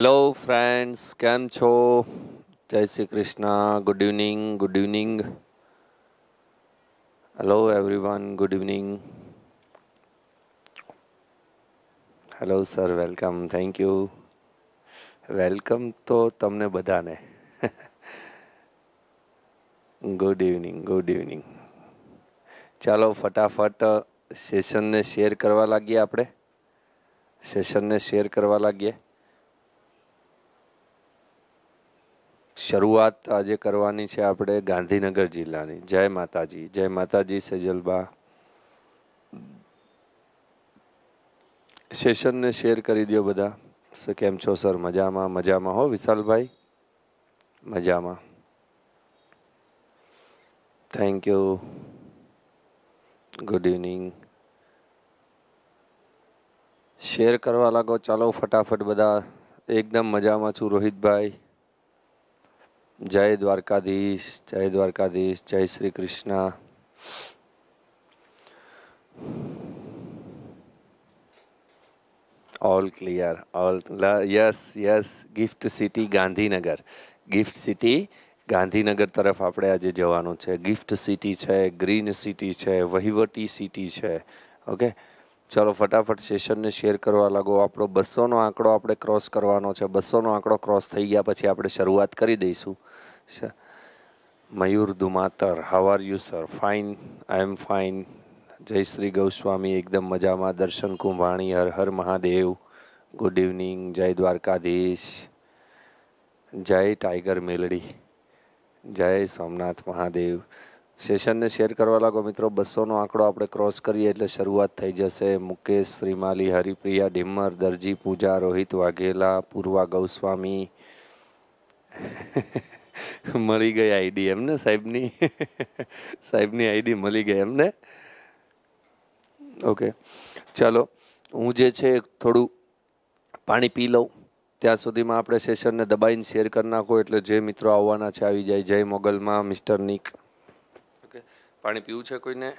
hello friends કેમ છો જય Shri Krishna good evening good evening hello everyone good evening hello sir welcome thank you welcome તો તમને બધાને ગુડ ઇવનિંગ ગુડ ઇવનિંગ ચાલો ફટાફટ સેશનને શેર કરવા લાગીએ આપણે સેશનને શેર કરવા લાગીએ શરૂઆત આજે કરવાની છે આપણે ગાંધીનગર જિલ્લાની જય માતાજી જય માતાજી સેજલબા સેશનને શેર કરી દો બધા સર કેમ છો સર મજામાં મજામાં હો વિશાલભાઈ મજામાં thank you good evening share કરવા લાગો ચાલો ફટાફટ બધા એકદમ મજામાં છું રોહિતભાઈ જય દ્વારકાધીશ જય દ્વારકાધીશ જય Shri Krishna all clear all yes yes gift city Gandhinagar gift city Gandhinagar તરફ આપણે આજે જવાનું છે ગિફ્ટ સિટી છે ગ્રીન સિટી છે વહીવટી સિટી છે ઓકે ચાલો ફટાફટ સેશનને શેર કરવા લાગો આપણો બસોનો આંકડો આપણે ક્રોસ કરવાનો છે બસોનો આંકડો ક્રોસ થઈ ગયા પછી આપણે શરૂઆત કરી દઈશું Mayur Dhumatar how are you sir fine I am fine જય શ્રી ગૌસ્વામી એકદમ મજામાં દર્શન કુંભાણી હર હર મહાદેવ ગુડ ઇવનિંગ જય દ્વારકાધીશ જય ટાઈગર મેલડી જય સોમનાથ મહાદેવ સેશનને શેર કરવા લાગો મિત્રો બસોનો આંકડો આપણે ક્રોસ કરીએ એટલે શરૂઆત થઈ જશે મુકેશ શ્રીમાલી હરિપ્રિયા ઢીમર દરજી પૂજા રોહિત વાઘેલા પૂર્વા ગૌસ્વામી મળી ગઈ આઈડી એમને સાહેબની સાહેબની આઈડી મળી ગઈ એમને ઓકે ચાલો હું જે છે થોડું પાણી પી લઉં ત્યાં સુધીમાં આપણે સેશનને દબાઈને શેર કરી નાખો એટલે જે મિત્રો આવવાના છે આવી જાય જય મોગલમાં મિસ્ટર નિક પાણી પીવું છે કોઈને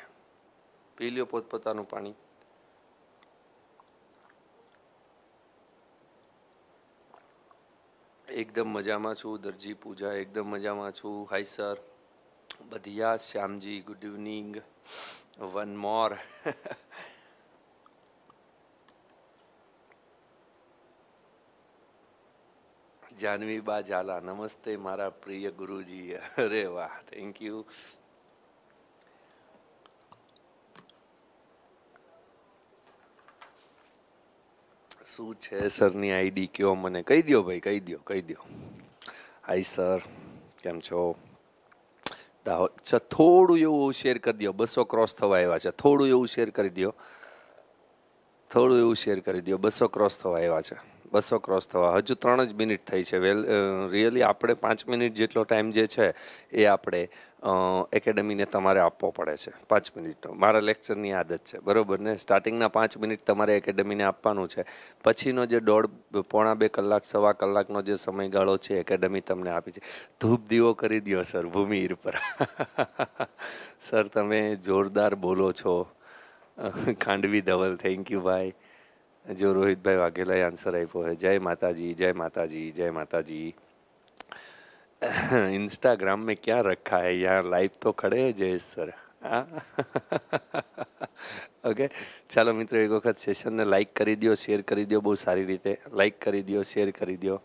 પી લ્યો પોતપોતાનું પાણી એકદમ મજામાં છું દરજી પૂજા એકદમ મજામાં છું હાય સર બધિયા Shyamji good evening one more Janvi ba Jhala નમસ્તે મારા પ્રિય ગુરુજી અરે વાહ થેન્ક યુ શું છે સરની આઈડી કયો મને કહી દો ભાઈ કહી દો કહી દો હાઈ સર કેમ છો દાહોદ છે થોડું એવું શેર કરી દો બસો ક્રોસ થવા આવ્યા છે થોડું એવું શેર કરી દો થોડું એવું શેર કરી દો બસો ક્રોસ થવા આવ્યા છે બસો ક્રોસ થવા હજુ ત્રણ જ મિનિટ થઈ છે વેલ રિયલી આપણે પાંચ મિનિટ જેટલો ટાઈમ જે છે એ આપણે એકેડેમીને તમારે આપવો પડે છે પાંચ મિનિટનો મારા લેક્ચરની આદત છે બરાબર ને સ્ટાર્ટિંગના પાંચ મિનિટ તમારે એકેડેમીને આપવાનું છે પછીનો જે દોઢ પોણા બે કલાક સવા કલાકનો જે સમયગાળો છે એકેડેમી તમને આપી છે ધૂપ દીવો કરી દો સર ભૂમિ પર સર તમે જોરદાર બોલો છો ખાંડવી ધવલ થેન્ક યુ ભાઈ જો રોહિતભાઈ વાઘેલાએ આન્સર આપ્યો છે જય માતાજી જય માતાજી જય માતાજી ઇન્સ્ટાગ્રામ મેં ક્યાં रखा है यहाँ लाइव तो खड़े हैं સર सर ઓકે ચાલો મિત્રો એક વખત સેશનને લાઇક કરી દો શેર કરી દો બહુ સારી રીતે લાઇક કરી દો શેર કરી દો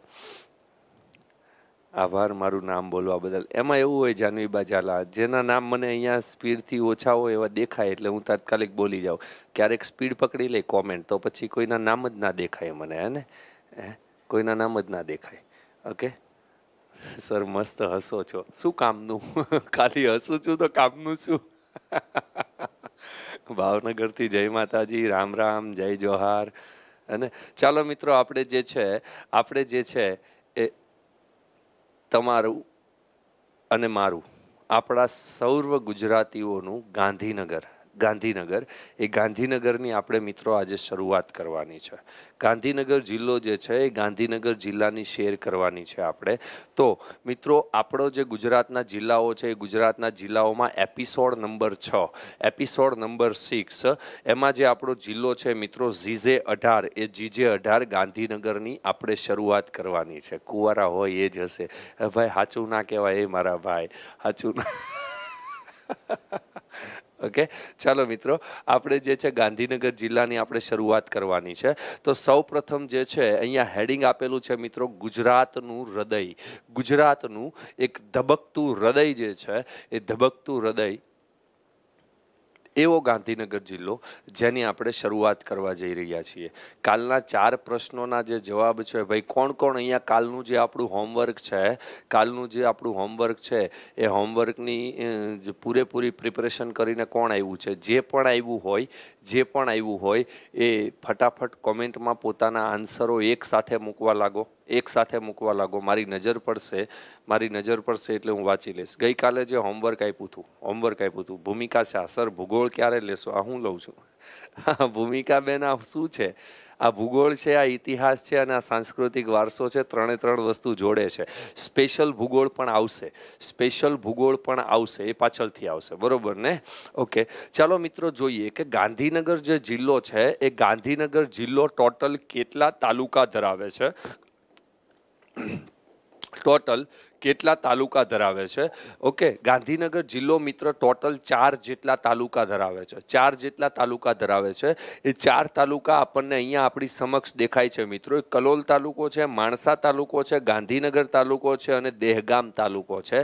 આભાર મારું નામ બોલવા બદલ એમાં એવું હોય જાનવીબા ઝાલા જેના નામ મને અહીંયા સ્પીડથી ઓછા હોય એવા દેખાય એટલે હું તાત્કાલિક બોલી જાઉં ક્યારેક સ્પીડ પકડી લે કોમેન્ટ તો પછી કોઈના નામ જ ના દેખાય મને હે ને કોઈના નામ જ ના દેખાય ઓકે સર મસ્ત હસો છો શું કામનું ખાલી હસું છું તો કામનું શું ભાવનગરથી જય માતાજી રામ રામ જય જોહાર અને ચાલો મિત્રો આપણે જે છે આપણે જે છે એ તમારું અને મારું આપણા સૌર્વ ગુજરાતીઓનું ગાંધીનગર ગાંધીનગર એ ગાંધીનગરની આપણે મિત્રો આજે શરૂઆત કરવાની છે ગાંધીનગર જિલ્લો જે છે એ ગાંધીનગર જિલ્લાની શેર કરવાની છે આપણે તો મિત્રો આપણો જે ગુજરાતના જિલ્લાઓ છે એ ગુજરાતના જિલ્લાઓમાં એપિસોડ નંબર છ એપિસોડ નંબર સિક્સ એમાં જે આપણો જિલ્લો છે મિત્રો ઝીઝે અઢાર એ જીજે અઢાર ગાંધીનગરની આપણે શરૂઆત કરવાની છે કુંવારા હોય એ જ હશે ભાઈ સાચું ના કહેવાય એ મારા ભાઈ સાચું ના ઓકે ચાલો મિત્રો આપણે જે છે ગાંધીનગર જિલ્લાની આપણે શરૂઆત કરવાની છે તો સૌપ્રથમ જે છે અહીંયા હેડિંગ આપેલું છે મિત્રો ગુજરાતનું હૃદય ગુજરાતનું એક ધબકતું હૃદય જે છે એ ધબકતું હૃદય એવો ગાંધીનગર જિલ્લો જેની આપણે શરૂઆત કરવા જઈ રહ્યા છીએ કાલના ચાર પ્રશ્નોના જે જવાબ છે ભાઈ કોણ કોણ અહીંયા કાલનું જે આપણું હોમવર્ક છે કાલનું જે આપણું હોમવર્ક છે એ હોમવર્કની પૂરેપૂરી પ્રિપરેશન કરીને કોણ આવ્યું છે જે પણ આવ્યું હોય જે પણ આવ્યું હોય એ ફટાફટ કોમેન્ટમાં પોતાના આન્સરો એક સાથે મૂકવા લાગો એક સાથે મૂકવા લાગો મારી નજર પડશે મારી નજર પડશે એટલે હું વાંચી લઈશ ગઈકાલે જે હોમવર્ક આપ્યું હતું હોમવર્ક આપ્યું હતું ભૂમિકા શાસર ભૂગોળ ક્યારે લેશો આ હું લઉં છું ભૂમિકા બેન આ શું છે આ ભૂગોળ છે આ ઇતિહાસ છે અને આ સાંસ્કૃતિક વારસો છે ત્રણે ત્રણ વસ્તુ જોડે છે સ્પેશિયલ ભૂગોળ પણ આવશે સ્પેશિયલ ભૂગોળ પણ આવશે એ પાછળથી આવશે બરોબર ને ઓકે ચાલો મિત્રો જોઈએ કે ગાંધીનગર જે જિલ્લો છે એ ગાંધીનગર જિલ્લો ટોટલ કેટલા તાલુકા ધરાવે છે ટોટલ કેટલા તાલુકા ધરાવે છે ઓકે ગાંધીનગર જિલ્લો મિત્ર ટોટલ ચાર જેટલા તાલુકા ધરાવે છે ચાર જેટલા તાલુકા ધરાવે છે એ ચાર તાલુકા આપણને અહીંયા આપણી સમક્ષ દેખાય છે મિત્રો કલોલ તાલુકો છે માણસા તાલુકો છે ગાંધીનગર તાલુકો છે અને દેહગામ તાલુકો છે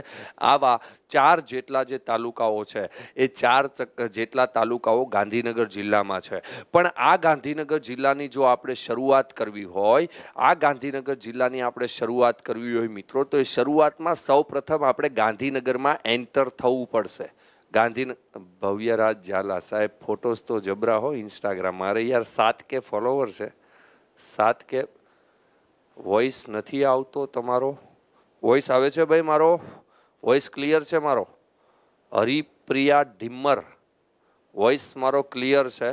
આવા ચાર જેટલા જે તાલુકાઓ છે એ ચાર જેટલા તાલુકાઓ ગાંધીનગર જિલ્લામાં છે પણ આ ગાંધીનગર જિલ્લાની જો આપણે શરૂઆત કરવી હોય આ ગાંધીનગર જિલ્લાની આપણે શરૂઆત કરવી હોય મિત્રો તો એ શરૂઆત શરૂઆતમાં સૌ પ્રથમ આપણે ગાંધીનગરમાં એન્ટર થવું પડશે ગાંધી ભવ્યરાજ ઝાલા સાહેબ ફોટોસ તો જબરા હો ઇન્સ્ટાગ્રામ મારે યાર સાત કે ફોલોવર છે સાત કે વોઇસ નથી આવતો તમારો વોઇસ આવે છે ભાઈ મારો વોઇસ ક્લિયર છે મારો હરિપ્રિયા ઢિમ્મર વોઇસ મારો ક્લિયર છે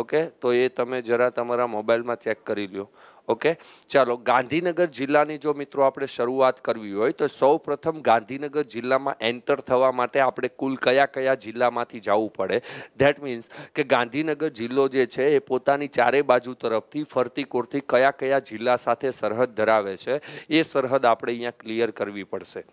ઓકે તો એ તમે જરા તમારા મોબાઈલમાં ચેક કરી લ્યો ઓકે ચાલો ગાંધીનગર જિલ્લાની જો મિત્રો આપણે શરૂઆત કરવી હોય તો સૌ પ્રથમ ગાંધીનગર જિલ્લામાં એન્ટર થવા માટે આપણે કુલ કયા કયા જિલ્લામાંથી જવું પડે ધેટ મીન્સ કે ગાંધીનગર જિલ્લો જે છે એ પોતાની ચારે બાજુ તરફથી ફરતી કોરથી કયા કયા જિલ્લા સાથે સરહદ ધરાવે છે એ સરહદ આપણે અહીંયા ક્લિયર કરવી પડશે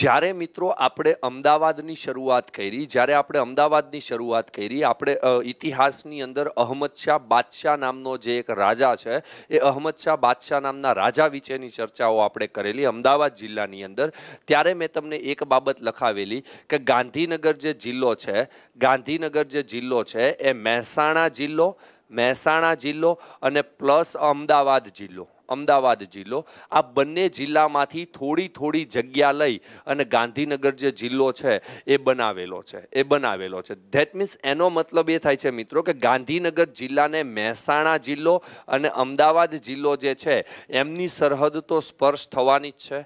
જ્યારે મિત્રો આપણે અમદાવાદની શરૂઆત કરી જ્યારે આપણે અમદાવાદની શરૂઆત કરી આપણે ઇતિહાસની અંદર અહમદશાહ બાદશાહ નામનો જે એક રાજા છે એ અહમદશાહ બાદશાહ નામના રાજા વિશેની ચર્ચાઓ આપણે કરેલી અમદાવાદ જિલ્લાની અંદર ત્યારે મેં તમને એક બાબત લખાવેલી કે ગાંધીનગર જે જિલ્લો છે ગાંધીનગર જે જિલ્લો છે એ મહેસાણા જિલ્લો મહેસાણા જિલ્લો અને પ્લસ અમદાવાદ જિલ્લો અમદાવાદ જિલ્લો આ બંને જિલ્લામાંથી થોડી થોડી જગ્યા લઈ અને ગાંધીનગર જે જિલ્લો છે એ બનાવેલો છે એ બનાવેલો છે ધેટ મીન્સ એનો મતલબ એ થાય છે મિત્રો કે ગાંધીનગર જિલ્લાને મહેસાણા જિલ્લો અને અમદાવાદ જિલ્લો જે છે એમની સરહદ તો સ્પર્શ થવાની જ છે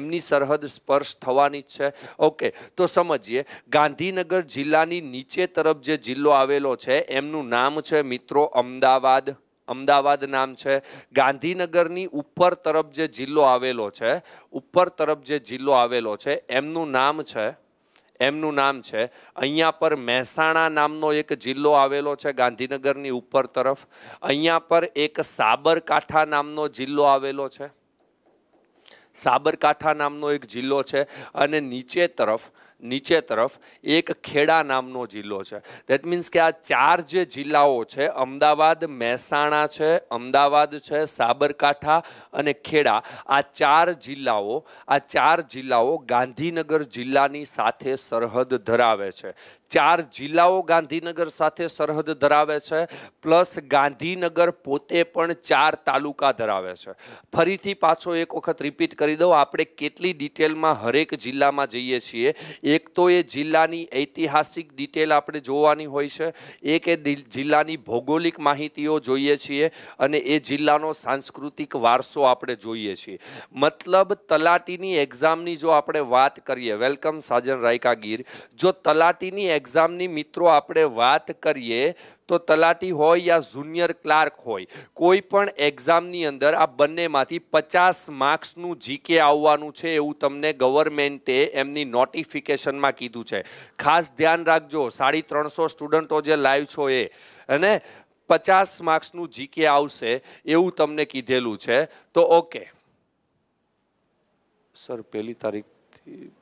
એમની સરહદ સ્પર્શ થવાની જ છે ઓકે તો સમજીએ ગાંધીનગર જિલ્લાની નીચે તરફ જે જિલ્લો આવેલો છે એમનું નામ છે મિત્રો અમદાવાદ અમદાવાદ નામ છે ગાંધીનગરની ઉપર તરફ જે જિલ્લો આવેલો છે ઉપર તરફ જે જિલ્લો આવેલો છે એમનું નામ છે એમનું નામ છે અહીંયા પર મહેસાણા નામનો એક જિલ્લો આવેલો છે ગાંધીનગરની ઉપર તરફ અહીંયા પર એક સાબરકાંઠા નામનો જિલ્લો આવેલો છે સાબરકાંઠા નામનો એક જિલ્લો છે અને નીચે તરફ નીચે તરફ એક ખેડા નામનો જિલ્લો છે દેટ મીન્સ કે આ ચાર જે જિલ્લાઓ છે અમદાવાદ મહેસાણા છે અમદાવાદ છે સાબરકાંઠા અને ખેડા આ ચાર જિલ્લાઓ આ ચાર જિલ્લાઓ ગાંધીનગર જિલ્લાની સાથે સરહદ ધરાવે છે ચાર જિલ્લાઓ ગાંધીનગર સાથે સરહદ ધરાવે છે પ્લસ ગાંધીનગર પોતે પણ ચાર તાલુકા ધરાવે છે ફરીથી પાછો એક વખત રિપીટ કરી દઉં આપણે કેટલી ડિટેલમાં હરેક જિલ્લામાં જઈએ છીએ એક તો એ જિલ્લાની ઐતિહાસિક ડિટેલ આપણે જોવાની હોય છે એક એ જિલ્લાની ભૌગોલિક માહિતીઓ જોઈએ છીએ અને એ જિલ્લાનો સાંસ્કૃતિક વારસો આપણે જોઈએ છીએ મતલબ તલાટીની એક્ઝામની જો આપણે વાત કરીએ વેલકમ સાજન રાયકા ગીર જો તલાટીની એક્ઝામની મિત્રો આપણે વાત કરીએ તો તલાટી હોય યા જુનિયર ક્લાર્ક હોય કોઈ પણ એક્ઝામની અંદર આ બંનેમાંથી પચાસ માર્ક્સનું જીકે આવવાનું છે એવું તમને ગવર્મેન્ટે એમની નોટિફિકેશનમાં કીધું છે ખાસ ધ્યાન રાખજો સાડી ત્રણસો સ્ટુડન્ટો જે લાઈવ છો એ અને પચાસ માર્ક્સનું જીકે આવશે એવું તમને કીધેલું છે તો ઓકે સર પહેલી તારીખથી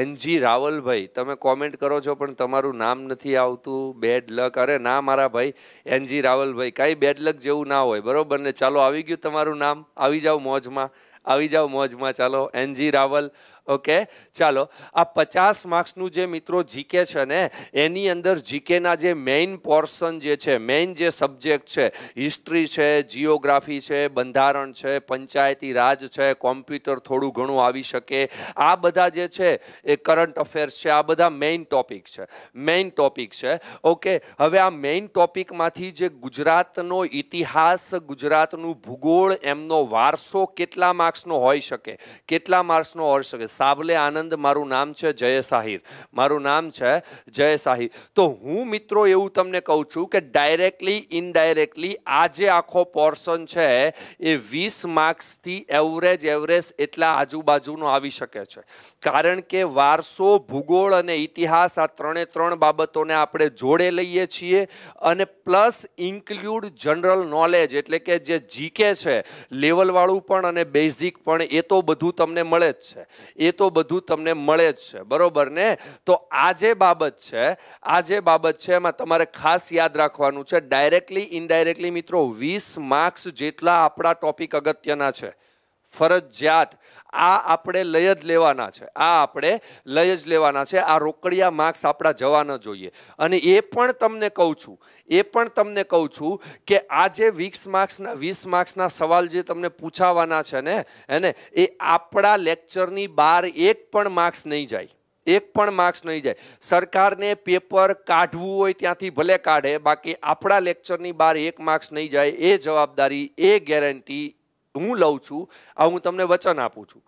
એનજી રાવલભાઈ તમે કોમેન્ટ કરો છો પણ તમારું નામ નથી આવતું બેડ લક અરે ના મારા ભાઈ એનજી રાવલભાઈ કાંઈ બેડ લક જેવું ના હોય બરાબર ને ચાલો આવી ગયું તમારું નામ આવી જાઓ મોજમાં આવી જાઓ મોજમાં ચાલો એનજી રાવલ ઓકે ચાલો આ પચાસ માર્ક્સનું જે મિત્રો જીકે છે ને એની અંદર જીકેના જે મેઇન પોર્શન જે છે મેઇન જે સબ્જેક્ટ છે હિસ્ટ્રી છે જીઓગ્રાફી છે બંધારણ છે પંચાયતી રાજ છે કોમ્પ્યુટર થોડું ઘણું આવી શકે આ બધા જે છે એ કરંટ અફેર્સ છે આ બધા મેઇન ટોપિક છે મેઇન ટોપિક છે ઓકે હવે આ મેઇન ટોપિકમાંથી જે ગુજરાતનો ઇતિહાસ ગુજરાતનું ભૂગોળ એમનો વારસો કેટલા માર્ક્સનો હોઈ શકે કેટલા માર્ક્સનો હોઈ શકે સાબલે આનંદ મારું નામ છે જય સાહિર મારું નામ છે જય સાહિર તો હું મિત્રો એવું તમને કહું છું કે ડાયરેક્ટલી ઇનડાયરેક્ટલી આ જે આખો પોર્શન છે એ વીસ માર્ક્સથી એવરેજ એવરેજ એટલા આજુબાજુનો આવી શકે છે કારણ કે વારસો ભૂગોળ અને ઇતિહાસ આ ત્રણે ત્રણ બાબતોને આપણે જોડે લઈએ છીએ અને પ્લસ ઇન્ક્લુડ જનરલ નોલેજ એટલે કે જે જીકે છે લેવલવાળું પણ અને બેઝિક પણ એ તો બધું તમને મળે જ છે એ તો બધું તમને મળે જ છે બરોબર ને તો આ જે બાબત છે આ જે બાબત છે એમાં તમારે ખાસ યાદ રાખવાનું છે ડાયરેક્ટલી ઇનડાયરેક્ટલી મિત્રો વીસ માર્ક્સ જેટલા આપણા ટોપિક અગત્યના છે ફરજિયાત આ આપણે લઈ જ લેવાના છે આ આપણે લઈ જ લેવાના છે આ રોકડિયા માર્ક્સ આપણા જવા ન જોઈએ અને એ પણ તમને કહું છું એ પણ તમને કહું છું કે આ જે વીસ માર્ક્સના વીસ માર્ક્સના સવાલ જે તમને પૂછાવાના છે ને એને એ આપણા લેક્ચરની બહાર એક પણ માર્ક્સ નહીં જાય એક પણ માર્ક્સ નહીં જાય સરકારને પેપર કાઢવું હોય ત્યાંથી ભલે કાઢે બાકી આપણા લેક્ચરની બહાર એક માર્ક્સ નહીં જાય એ જવાબદારી એ ગેરંટી હું લઉં છું આ હું તમને વચન આપું છું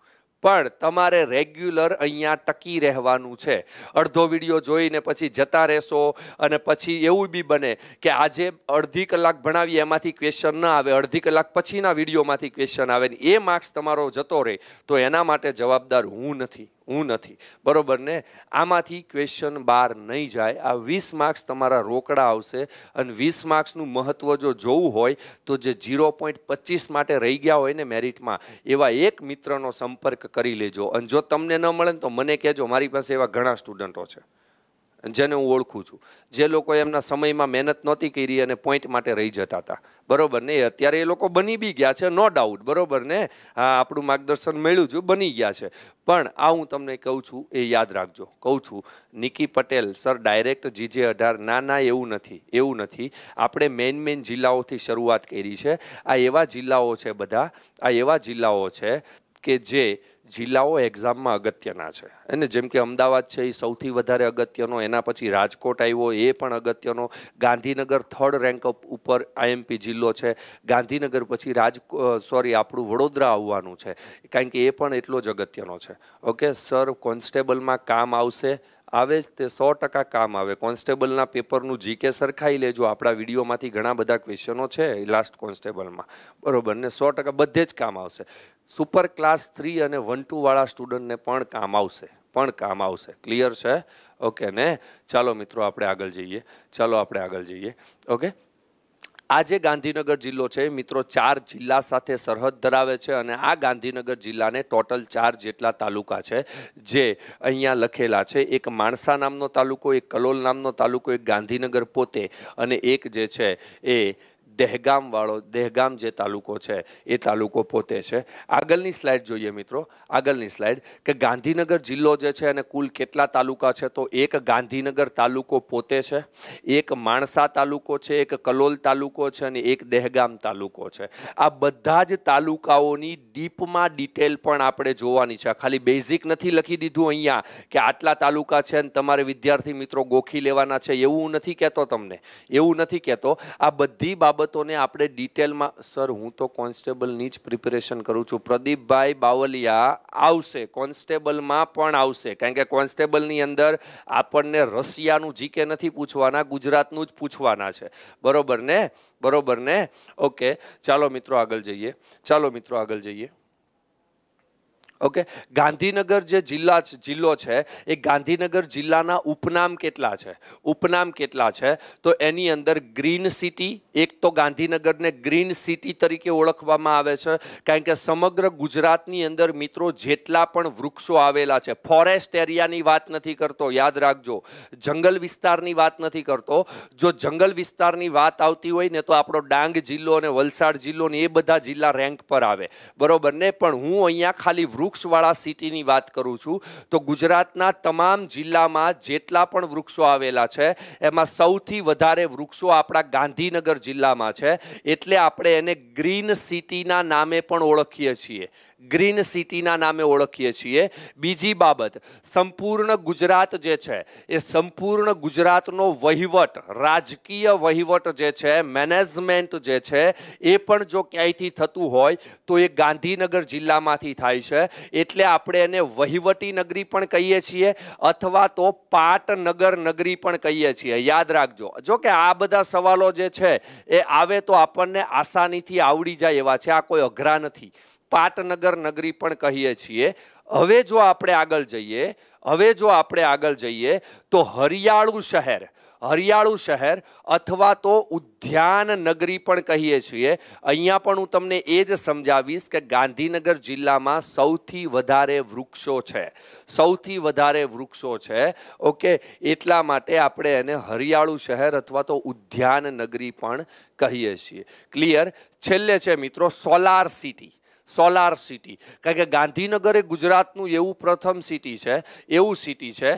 પણ તમારે રેગ્યુલર અહીંયા ટકી રહેવાનું છે અડધો વિડીયો જોઈને પછી જતા રહેશો અને પછી એવું બી બને કે આજે અડધી કલાક ભણાવીએ એમાંથી ક્વેશ્ચન ન આવે અડધી કલાક પછીના વિડીયોમાંથી ક્વેશ્ચન આવે ને એ માર્ક્સ તમારો જતો રહે તો એના માટે જવાબદાર હું નથી હું નથી બરોબર ને આમાંથી ક્વેશ્ચન બહાર નહીં જાય આ વીસ માર્ક્સ તમારા રોકડા આવશે અને વીસ માર્ક્સનું મહત્ત્વ જો જોવું હોય તો જે ઝીરો પોઈન્ટ પચીસ માટે રહી ગયા હોય ને મેરિટમાં એવા એક મિત્રનો સંપર્ક કરી લેજો અને જો તમને ન મળે ને તો મને કહેજો મારી પાસે એવા ઘણા સ્ટુડન્ટો છે જેને હું ઓળખું છું જે લોકો એમના સમયમાં મહેનત નહોતી કરી અને પોઈન્ટ માટે રહી જતા હતા બરોબર ને અત્યારે એ લોકો બની બી ગયા છે નો ડાઉટ બરોબર ને આપણું માર્ગદર્શન મેળ્યું છું બની ગયા છે પણ આ હું તમને કહું છું એ યાદ રાખજો કહું છું Nikki Patel sir direct GJ અઢાર ના ના એવું નથી એવું નથી આપણે મેઇન મેઇન જિલ્લાઓથી શરૂઆત કરી છે આ એવા જિલ્લાઓ છે બધા આ એવા જિલ્લાઓ છે કે જે જિલ્લાઓ એક્ઝામમાં અગત્યના છે અને જેમ કે અમદાવાદ છે એ સૌથી વધારે અગત્યનો એના પછી રાજકોટ આવ્યો એ પણ અગત્યનો ગાંધીનગર થર્ડ રેન્ક ઉપર આઈએમપી જિલ્લો છે ગાંધીનગર પછી રાજ સોરી આપણું વડોદરા આવવાનું છે કારણ કે એ પણ એટલો જ અગત્યનો છે ઓકે સર કોન્સ્ટેબલમાં કામ આવશે આવે જ તે સો ટકા કામ આવે કોન્સ્ટેબલના પેપરનું જીકે સરખાઈ લેજો આપણા વિડીયોમાંથી ઘણા બધા ક્વેશ્ચનો છે લાસ્ટ કોન્સ્ટેબલમાં બરોબર ને સો ટકા બધે જ કામ આવશે સુપર ક્લાસ થ્રી અને વન ટુવાળા સ્ટુડન્ટને પણ કામ આવશે પણ કામ આવશે ક્લિયર છે ઓકે ને ચાલો મિત્રો આપણે આગળ જઈએ ચાલો આપણે આગળ જઈએ ઓકે આજે ગાંધીનગર જિલ્લો છે મિત્રો ચાર જિલ્લા સાથે સરહદ ધરાવે છે અને આ ગાંધીનગર જિલ્લાને ટોટલ ચાર જેટલા તાલુકા છે જે અહીંયા લખેલા છે એક માણસા નામનો તાલુકો એક કલોલ નામનો તાલુકો એક ગાંધીનગર પોતે અને એક જે છે એ દહેગામવાળો દહેગામ જે તાલુકો છે એ તાલુકો પોતે છે આગળની સ્લાઇડ જોઈએ મિત્રો આગળની સ્લાઇડ કે ગાંધીનગર જિલ્લો જે છે અને કુલ કેટલા તાલુકા છે તો એક ગાંધીનગર તાલુકો પોતે છે એક માણસા તાલુકો છે એક કલોલ તાલુકો છે અને એક દહેગામ તાલુકો છે આ બધા જ તાલુકાઓની ડીપમાં ડિટેલ પણ આપણે જોવાની છે ખાલી બેઝિક નથી લખી દીધું અહીંયા કે આટલા તાલુકા છે અને તમારે વિદ્યાર્થી મિત્રો ગોખી લેવાના છે એવું નથી કહેતો તમને એવું નથી કહેતો આ બધી બાબત બાબતોને આપણે ડિટેલમાં સર હું તો કોન્સ્ટેબલની જ પ્રિપેરેશન કરું છું પ્રદીપભાઈ બાવલિયા આવશે કોન્સ્ટેબલમાં પણ આવશે કારણ કે કોન્સ્ટેબલની અંદર આપણને રશિયાનું જીકે નથી પૂછવાના ગુજરાતનું જ પૂછવાના છે બરોબર ને બરોબર ને ઓકે ચાલો મિત્રો આગળ જઈએ ચાલો મિત્રો આગળ જઈએ ઓકે ગાંધીનગર જે જિલ્લા જિલ્લો છે એ ગાંધીનગર જિલ્લાના ઉપનામ કેટલા છે ઉપનામ કેટલા છે તો એની અંદર ગ્રીન સિટી એક તો ગાંધીનગરને ગ્રીન સિટી તરીકે ઓળખવામાં આવે છે કારણ કે સમગ્ર ગુજરાતની અંદર મિત્રો જેટલા પણ વૃક્ષો આવેલા છે ફોરેસ્ટ એરિયાની વાત નથી કરતો યાદ રાખજો જંગલ વિસ્તારની વાત નથી કરતો જો જંગલ વિસ્તારની વાત આવતી હોય ને તો આપણો ડાંગ જિલ્લો અને વલસાડ જિલ્લો ને એ બધા જિલ્લા રેન્ક પર આવે બરોબર ને પણ હું અહીંયા ખાલી વૃક્ષ વૃક્ષવાળા સિટીની વાત કરું છું તો ગુજરાતના તમામ જિલ્લામાં જેટલા પણ વૃક્ષો આવેલા છે એમાં સૌથી વધારે વૃક્ષો આપણા ગાંધીનગર જિલ્લામાં છે એટલે આપણે એને ગ્રીન સિટીના નામે પણ ઓળખીએ છીએ ગ્રીન સિટીના નામે ઓળખીએ છીએ બીજી બાબત સંપૂર્ણ ગુજરાત જે છે એ સંપૂર્ણ ગુજરાતનો વહીવટ રાજકીય વહીવટ જે છે મેનેજમેન્ટ જે છે એ પણ જો ક્યાંયથી થતું હોય તો એ ગાંધીનગર જિલ્લામાંથી થાય છે એટલે આપણે એને વહીવટી નગરી પણ કહીએ છીએ અથવા તો પાટનગર નગરી પણ કહીએ છીએ યાદ રાખજો જો કે આ બધા સવાલો જે છે એ આવે તો આપણને આસાનીથી આવડી જાય એવા છે આ કોઈ અઘરા નથી પાટનગર નગરી પણ કહીએ છીએ હવે જો આપણે આગળ જઈએ હવે જો આપણે આગળ જઈએ તો હરિયાળું શહેર હરિયાળુ શહેર અથવા તો ઉદ્યાન નગરી પણ કહીએ છીએ અહીંયા પણ હું તમને એ જ સમજાવીશ કે ગાંધીનગર જિલ્લામાં સૌથી વધારે વૃક્ષો છે સૌથી વધારે વૃક્ષો છે ઓકે એટલા માટે આપણે એને હરિયાળુ શહેર અથવા તો ઉદ્યાન નગરી પણ કહીએ છીએ ક્લિયર છેલ્લે છે મિત્રો સોલાર સિટી સોલાર સિટી કારણ કે ગાંધીનગર એ ગુજરાતનું એવું પ્રથમ સિટી છે એવું સિટી છે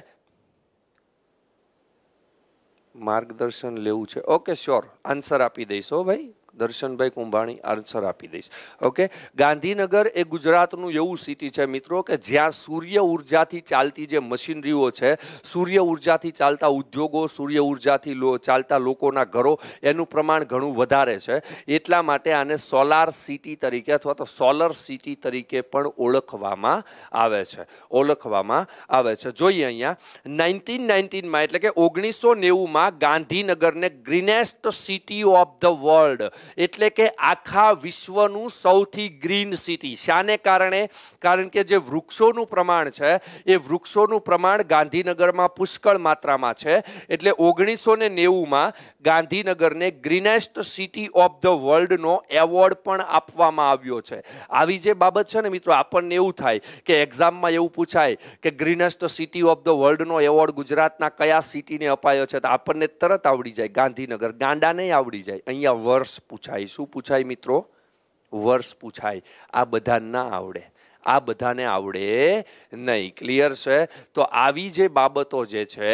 માર્ગદર્શન લેવું છે ઓકે શ્યોર આન્સર આપી દઈશ હો ભાઈ દર્શનભાઈ કુંભાણી આન્સર આપી દઈશ ઓકે ગાંધીનગર એ ગુજરાતનું એવું સિટી છે મિત્રો કે જ્યાં સૂર્ય ઉર્જાથી ચાલતી જે મશીનરીઓ છે સૂર્ય ઉર્જાથી ચાલતા ઉદ્યોગો સૂર્ય ઉર્જાથી ચાલતા લોકોના ઘરો એનું પ્રમાણ ઘણું વધારે છે એટલા માટે આને સોલાર સિટી તરીકે અથવા તો સોલર સિટી તરીકે પણ ઓળખવામાં આવે છે ઓળખવામાં આવે છે જોઈએ અહીંયા નાઇન્ટીન નાઇન્ટીનમાં એટલે કે ઓગણીસો નેવુંમાં ગાંધીનગરને greenest city of the world એટલે કે આખા વિશ્વનું સૌથી ગ્રીન સિટી શાને કારણે કારણ કે જે વૃક્ષોનું પ્રમાણ છે એ વૃક્ષોનું પ્રમાણ ગાંધીનગરમાં પુષ્કળ માત્રામાં છે એટલે ઓગણીસો ને નેવુંમાં ગાંધીનગરને ગ્રીનેસ્ટ સિટી ઓફ ધ વર્લ્ડનો એવોર્ડ પણ આપવામાં આવ્યો છે આવી જે બાબત છે ને મિત્રો આપણને એવું થાય કે એક્ઝામમાં એવું પૂછાય કે ગ્રીનેસ્ટ સિટી ઓફ ધ વર્લ્ડનો એવોર્ડ ગુજરાતના કયા સિટીને અપાયો છે તો આપણને તરત આવડી જાય ગાંધીનગર ગાંડા નહીં આવડી જાય અહીંયા વર્ષ પૂછે પૂછાય શું પૂછાય મિત્રો વર્ષ પૂછાય આ બધા ના આવડે આ બધાને આવડે નહીં ક્લિયર છે તો આવી જે બાબતો જે છે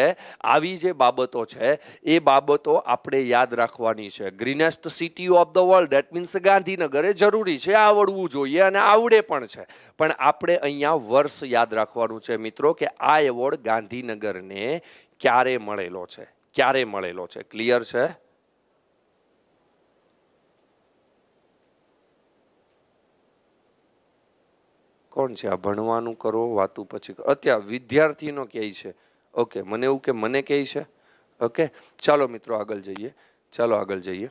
આવી જે બાબતો છે એ બાબતો આપણે યાદ રાખવાની છે greenest city of the world date means Gandhinagar એ જરૂરી છે આવડવું જોઈએ અને આવડે પણ છે પણ આપણે અહીંયા વર્ષ યાદ રાખવાનું છે મિત્રો કે આ એવોર્ડ ગાંધીનગરને ક્યારે મળેલો છે ક્યારે મળેલો છે ક્લિયર છે કોણ છે આ ભણવાનું કરો વાતું પછી અત્યારે વિદ્યાર્થીનો કહે છે ઓકે મને એવું કે મને કહે છે ઓકે ચાલો મિત્રો આગળ જઈએ ચાલો આગળ જઈએ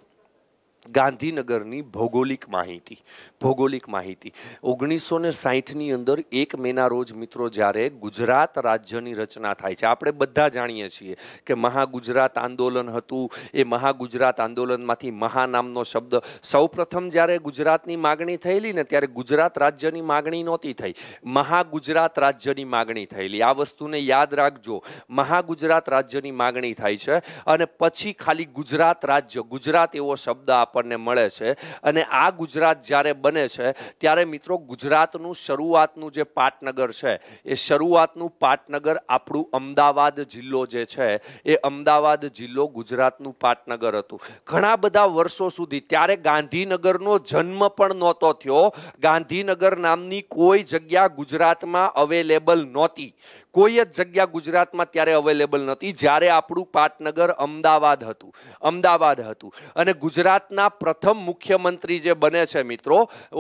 ગાંધીનગરની ભૌગોલિક માહિતી ભૌગોલિક માહિતી ઓગણીસો ને સાહીઠની અંદર એક મેના રોજ મિત્રો જ્યારે ગુજરાત રાજ્યની રચના થાય છે આપણે બધા જાણીએ છીએ કે મહાગુજરાત આંદોલન હતું એ મહાગુજરાત આંદોલનમાંથી મહાનામનો નામનો શબ્દ સૌપ્રથમ જ્યારે ગુજરાતની માગણી થયેલી ને ત્યારે ગુજરાત રાજ્યની માગણી નહોતી થઈ મહાગુજરાત રાજ્યની માગણી થયેલી આ વસ્તુને યાદ રાખજો મહાગુજરાત રાજ્યની માગણી થાય છે અને પછી ખાલી ગુજરાત રાજ્ય ગુજરાત એવો શબ્દ આપ આપણને મળે છે અને આ ગુજરાત જ્યારે બને છે ત્યારે મિત્રો ગુજરાતનું શરૂઆતનું જે પાટનગર છે એ શરૂઆતનું પાટનગર આપણું અમદાવાદ જિલ્લો જે છે એ અમદાવાદ જિલ્લો ગુજરાતનું પાટનગર હતું ઘણા બધા વર્ષો સુધી ત્યારે ગાંધીનગરનો જન્મ પણ નહોતો થયો ગાંધીનગર નામની કોઈ જગ્યા ગુજરાતમાં અવેલેબલ નહોતી કોઈ જ જગ્યા ગુજરાતમાં ત્યારે અવેલેબલ નહોતી જ્યારે આપણું પાટનગર અમદાવાદ હતું અમદાવાદ હતું અને ગુજરાતના પ્રથમ મુખ્યમંત્રી જે બને છે મિત્રો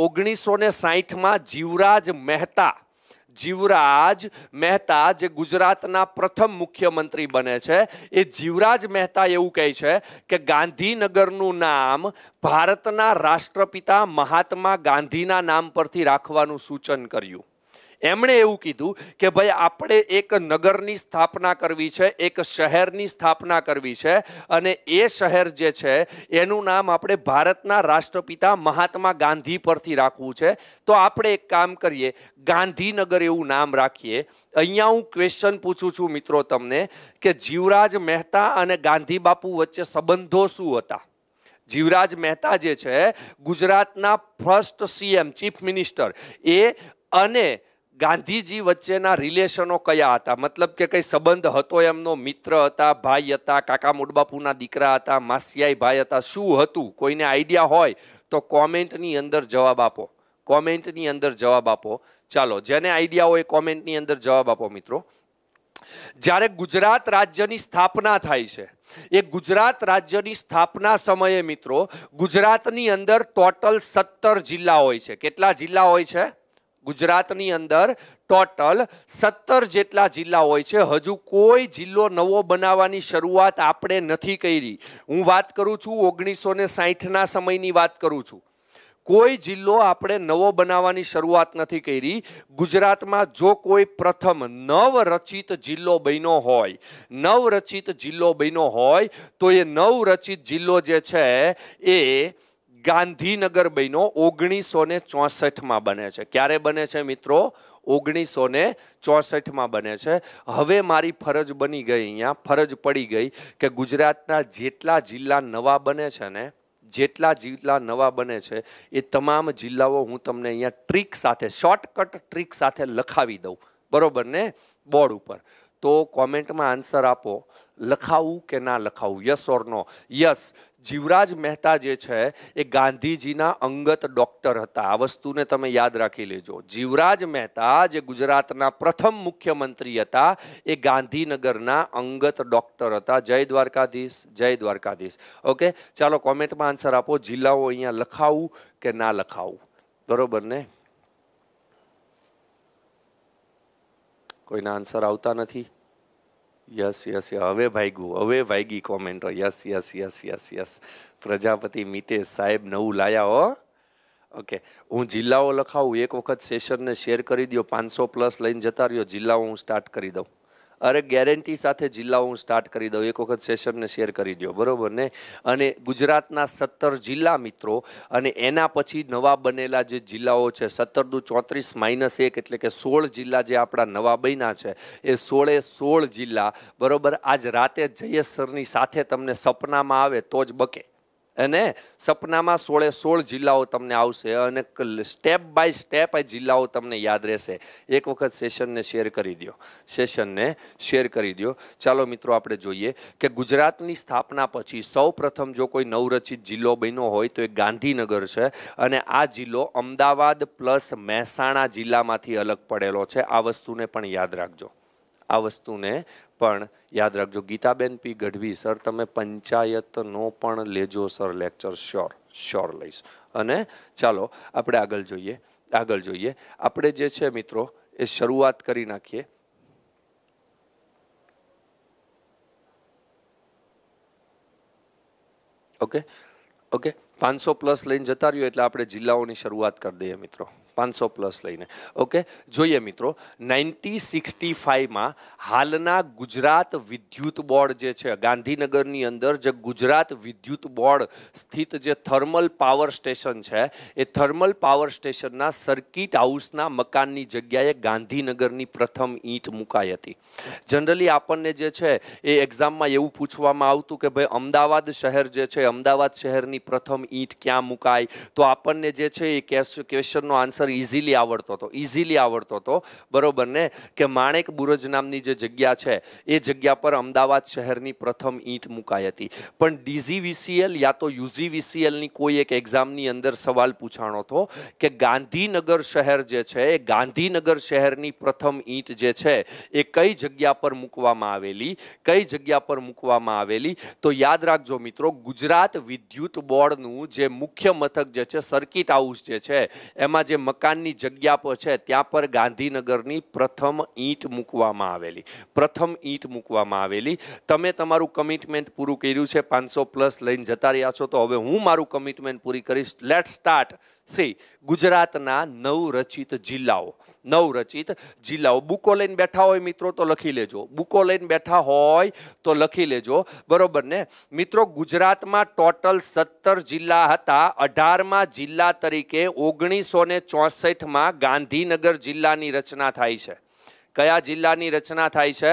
ઓગણીસો ને સાહીઠમાં જીવરાજ મહેતા જીવરાજ મહેતા જે ગુજરાતના પ્રથમ મુખ્યમંત્રી બને છે એ જીવરાજ મહેતા એવું કહે છે કે ગાંધીનગરનું નામ ભારતના રાષ્ટ્રપિતા મહાત્મા ગાંધીના નામ પરથી રાખવાનું સૂચન કર્યું એમણે એવું કીધું કે ભાઈ આપણે એક નગરની સ્થાપના કરવી છે એક શહેરની સ્થાપના કરવી છે અને એ શહેર જે છે એનું નામ આપણે ભારતના રાષ્ટ્રપિતા મહાત્મા ગાંધી પરથી રાખવું છે તો આપણે એક કામ કરીએ ગાંધીનગર એવું નામ રાખીએ અહીંયા હું ક્વેશ્ચન પૂછું છું મિત્રો તમને કે જીવરાજ મહેતા અને ગાંધી બાપુ વચ્ચે સંબંધો શું હતા જીવરાજ મહેતા જે છે ગુજરાતના ફર્સ્ટ સીએમ ચીફ મિનિસ્ટર એ અને ગાંધીજી વચ્ચેના રિલેશનો કયા હતા મતલબ કે કંઈ સંબંધ હતો એમનો મિત્ર હતા ભાઈ હતા કાકા મોડબાપુના દીકરા હતા માસિયાઈ ભાઈ હતા શું હતું કોઈને આઈડિયા હોય તો કોમેન્ટની અંદર જવાબ આપો કોમેન્ટની અંદર જવાબ આપો ચાલો જેને આઈડિયા હોય કોમેન્ટની અંદર જવાબ આપો મિત્રો જ્યારે ગુજરાત રાજ્યની સ્થાપના થાય છે એ ગુજરાત રાજ્યની સ્થાપના સમયે મિત્રો ગુજરાતની અંદર ટોટલ સત્તર જિલ્લા હોય છે કેટલા જિલ્લા હોય છે ગુજરાતની અંદર ટોટલ સત્તર જેટલા જિલ્લા હોય છે હજુ કોઈ જિલ્લો નવો બનાવવાની શરૂઆત આપણે નથી કરી હું વાત કરું છું ઓગણીસો ને સાહીઠના સમયની વાત કરું છું કોઈ જિલ્લો આપણે નવો બનાવવાની શરૂઆત નથી કરી ગુજરાતમાં જો કોઈ પ્રથમ નવરચિત જિલ્લો બન્યો હોય નવરચિત જિલ્લો બન્યો હોય તો એ નવરચિત જિલ્લો જે છે એ ગાંધીનગર બન્યો ઓગણીસો ને ચોસઠમાં બને છે ક્યારે બને છે મિત્રો ઓગણીસો ને ચોસઠમાં બને છે હવે મારી ફરજ બની ગઈ અહીંયા ફરજ પડી ગઈ કે ગુજરાતના જેટલા જિલ્લા નવા બને છે ને જેટલા જિલ્લા નવા બને છે એ તમામ જિલ્લાઓ હું તમને અહીંયા ટ્રીક સાથે શોર્ટકટ ટ્રીક સાથે લખાવી દઉં બરોબર ને બોર્ડ ઉપર તો કોમેન્ટમાં આન્સર આપો લખાવું કે ના લખાવું yes or no yes Jivraj Mehta જે છે એ ગાંધીજીના અંગત ડૉક્ટર હતા આ વસ્તુને તમે યાદ રાખી લેજો જીવરાજ મહેતા જે ગુજરાતના પ્રથમ મુખ્યમંત્રી હતા એ ગાંધીનગરના અંગત ડૉક્ટર હતા જય દ્વારકાધીશ જય દ્વારકાધીશ ઓકે ચાલો કોમેન્ટમાં આન્સર આપો જિલ્લાઓ અહીંયા લખાવું કે ના લખાવું બરોબર ને કોઈના આન્સર આવતા નથી યસ યસ હવે ભાગ્યું હવે ભાગી કોમેન્ટો yes yes yes yes yes Prajapati Mitesh સાહેબ નવું લાયા હો ઓકે હું જિલ્લાઓ લખાવું એક વખત સેશનને શેર કરી દો પાંચસો પ્લસ લઈને જતા રહ્યો જિલ્લાઓ હું સ્ટાર્ટ કરી દઉં અરે ગેરંટી સાથે જિલ્લાઓ હું સ્ટાર્ટ કરી દઉં એક વખત સેશનને શેર કરી દો બરાબર ને અને ગુજરાતના સત્તર જિલ્લા મિત્રો અને એના પછી નવા બનેલા જે જિલ્લાઓ છે સત્તર દુ ચોત્રીસ માઇનસ એક એટલે કે સોળ જિલ્લા જે આપણા નવા બન્યા છે એ સોળે સોળ જિલ્લા બરાબર આજ રાતે જયેશ સરની સાથે તમને સપનામાં આવે તો જ બકે અને સપનામાં સોળે સોળ જિલ્લાઓ તમને આવશે અને સ્ટેપ બાય સ્ટેપ આ જિલ્લાઓ તમને યાદ રહેશે એક વખત સેશનને શેર કરી દો સેશનને શેર કરી દો ચાલો મિત્રો આપણે જોઈએ કે ગુજરાતની સ્થાપના પછી સૌ પ્રથમ જો કોઈ નવરચિત જિલ્લો બન્યો હોય તો એ ગાંધીનગર છે અને આ જિલ્લો અમદાવાદ પ્લસ મહેસાણા જિલ્લામાંથી અલગ પડેલો છે આ વસ્તુને પણ યાદ રાખજો આ વસ્તુને પણ યાદ રાખજો ગીતાબેન પી ગઢવી સર તમે પંચાયતનો પણ લેજો સર લેક્ચર શ્યોર શ્યોર લઈશ અને ચાલો આપણે આગળ જોઈએ આગળ જોઈએ આપણે જે છે મિત્રો એ શરૂઆત કરી નાખીએ ઓકે ઓકે પાંચસો પ્લસ લઈને જતા રહ્યો એટલે આપણે જિલ્લાઓની શરૂઆત કરી દઈએ મિત્રો પાંચસો પ્લસ લઈને ઓકે જોઈએ મિત્રો નાઇન્ટી સિક્સટી ફાઇવમાં હાલના ગુજરાત વિદ્યુત બોર્ડ જે છે ગાંધીનગરની અંદર જે ગુજરાત વિદ્યુત બોર્ડ સ્થિત જે થર્મલ પાવર સ્ટેશન છે એ થર્મલ પાવર સ્ટેશનના સર્કિટ હાઉસના મકાનની જગ્યાએ ગાંધીનગરની પ્રથમ ઈંટ મુકાઈ હતી જનરલી આપણને જે છે એ એક્ઝામમાં એવું પૂછવામાં આવતું કે ભાઈ અમદાવાદ શહેર જે છે અમદાવાદ શહેરની પ્રથમ ઈંટ ક્યાં મુકાય તો આપણને જે છે એ ક્વેશ્ચનનો આન્સર આન્સર ઇઝીલી આવડતો હતો ઇઝીલી આવડતો હતો બરોબર ને કે માણેક બુરજ નામની જે જગ્યા છે એ જગ્યા પર અમદાવાદ શહેરની પ્રથમ ઈંટ મુકાઈ હતી પણ ડીઝીવીસીએલ યા તો યુજીવીસીએલની કોઈ એક એક્ઝામની અંદર સવાલ પૂછાણો હતો કે ગાંધીનગર શહેર જે છે એ ગાંધીનગર શહેરની પ્રથમ ઈંટ જે છે એ કઈ જગ્યા પર મૂકવામાં આવેલી કઈ જગ્યા પર મૂકવામાં આવેલી તો યાદ રાખજો મિત્રો ગુજરાત વિદ્યુત બોર્ડનું જે મુખ્ય મથક જે છે સર્કિટ હાઉસ જે છે એમાં જે મકાનની જગ્યા પર છે ત્યાં પર ગાંધીનગરની પ્રથમ ઈંટ મૂકવામાં આવેલી પ્રથમ ઈંટ મૂકવામાં આવેલી તમે તમારું કમિટમેન્ટ પૂરું કર્યું છે પાંચસો પ્લસ લઈને જતા રહ્યા છો તો હવે હું મારું કમિટમેન્ટ પૂરી કરીશ લેટ સ્ટાર્ટ સી ગુજરાતના નવરચિત જિલ્લાઓ નવરચિત જિલ્લાઓ બુકો લઈને બેઠા હોય મિત્રો તો લખી લેજો બુકો લઈને બેઠા હોય તો લખી લેજો બરોબર ને મિત્રો ગુજરાતમાં ટોટલ સત્તર જિલ્લા હતા અઢારમાં જિલ્લા તરીકે ઓગણીસો ને ચોસઠમાં ગાંધીનગર જિલ્લાની રચના થાય છે કયા જિલ્લાની રચના થાય છે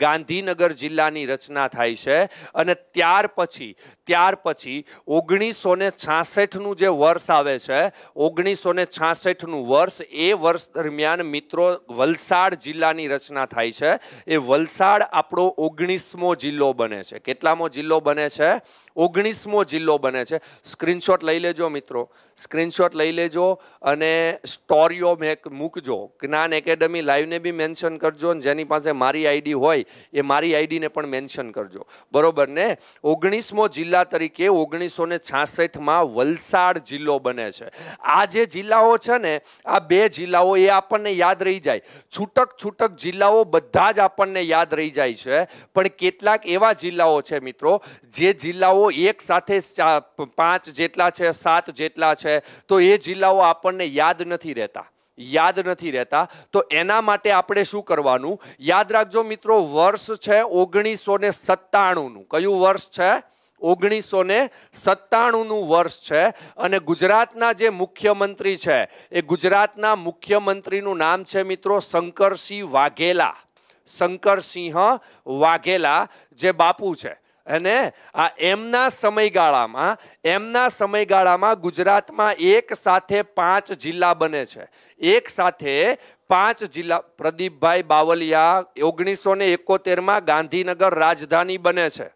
ગાંધીનગર જિલ્લાની રચના થાય છે અને ત્યાર પછી ત્યાર પછી ઓગણીસો ને છાસઠનું જે વર્ષ આવે છે ઓગણીસો ને છાસઠનું વર્ષ એ વર્ષ દરમિયાન મિત્રો વલસાડ જિલ્લાની રચના થાય છે એ વલસાડ આપણો ઓગણીસમો જિલ્લો બને છે કેટલામો જિલ્લો બને છે ઓગણીસમો જિલ્લો બને છે સ્ક્રીનશોટ લઈ લેજો મિત્રો સ્ક્રીનશોટ લઈ લેજો અને સ્ટોરીઓ મેં મૂકજો જ્ઞાન એકેડમી લાઈવને બી મેન્શન કરજો જેની પાસે મારી આઈડી હોય થાય એ મારી આઈડીને પણ મેન્શન કરજો બરોબર ને ઓગણીસમો જિલ્લા તરીકે ઓગણીસો ને છાસઠમાં વલસાડ જિલ્લો બને છે આ જે જિલ્લાઓ છે ને આ બે જિલ્લાઓ એ આપણને યાદ રહી જાય છૂટક છૂટક જિલ્લાઓ બધા જ આપણને યાદ રહી જાય છે પણ કેટલાક એવા જિલ્લાઓ છે મિત્રો જે જિલ્લાઓ એક સાથે પાંચ જેટલા છે સાત જેટલા છે તો એ જિલ્લાઓ આપણને યાદ નથી રહેતા યાદ નથી રહેતા તો એના માટે આપણે શું કરવાનું યાદ રાખજો મિત્રો વર્ષ છે ઓગણીસો ને સત્તાણુંનું કયું વર્ષ છે ઓગણીસો ને સત્તાણુંનું વર્ષ છે અને ગુજરાતના જે મુખ્યમંત્રી છે એ ગુજરાતના મુખ્યમંત્રીનું નામ છે મિત્રો શંકરસિંહ વાઘેલા શંકરસિંહ વાઘેલા જે બાપુ છે અને આ એમના સમયગાળામાં એમના સમયગાળામાં ગુજરાતમાં એક સાથે પાંચ જિલ્લા બને છે એક સાથે પાંચ જિલ્લા પ્રદીપભાઈ બાવલિયા ઓગણીસો ને એકોતેરમાં ગાંધીનગર રાજધાની બને છે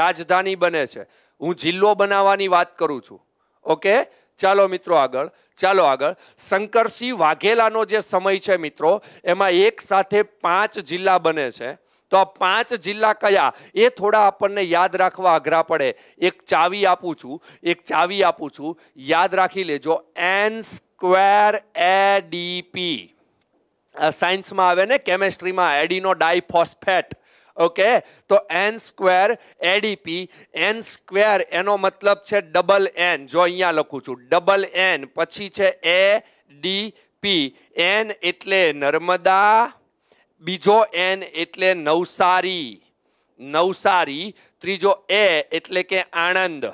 રાજધાની બને છે હું જિલ્લો બનાવવાની વાત કરું છું ઓકે ચાલો મિત્રો આગળ ચાલો આગળ શંકરસિંહ વાઘેલાનો જે સમય છે મિત્રો એમાં એક સાથે પાંચ જિલ્લા બને છે તો આ પાંચ જિલ્લા કયા એ થોડા આપણને યાદ રાખવા અઘરા પડે એક ચાવી આપું છું એક ચાવી આપું છું યાદ રાખી લેજો એન સ્ક્વેર એડીપી સાયન્સમાં આવે ને કેમેસ્ટ્રીમાં એડીનો ડાયફોસ્ફેટ ઓકે તો N square ADP N square એનો મતલબ છે ડબલ એન જો અહીંયા લખું છું ડબલ એન પછી છે એ ડી પી એન એટલે નર્મદા બીજો એન એટલે નવસારી નવસારી ત્રીજો એ એટલે કે આણંદ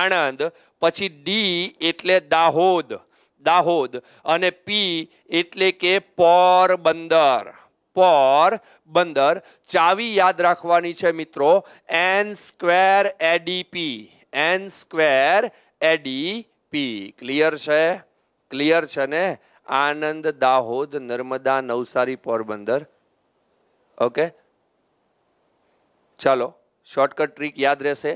આણંદ પછી ડી એટલે દાહોદ દાહોદ અને પી એટલે કે પોરબંદર પોર બંદર ચાવી યાદ રાખવાની છે મિત્રો N square ADP N square ADP clear છે ક્લિયર છે ને આનંદ દાહોદ નર્મદા નવસારી પોરબંદર ઓકે ચાલો શોર્ટકટ ટ્રીક યાદ રહેશે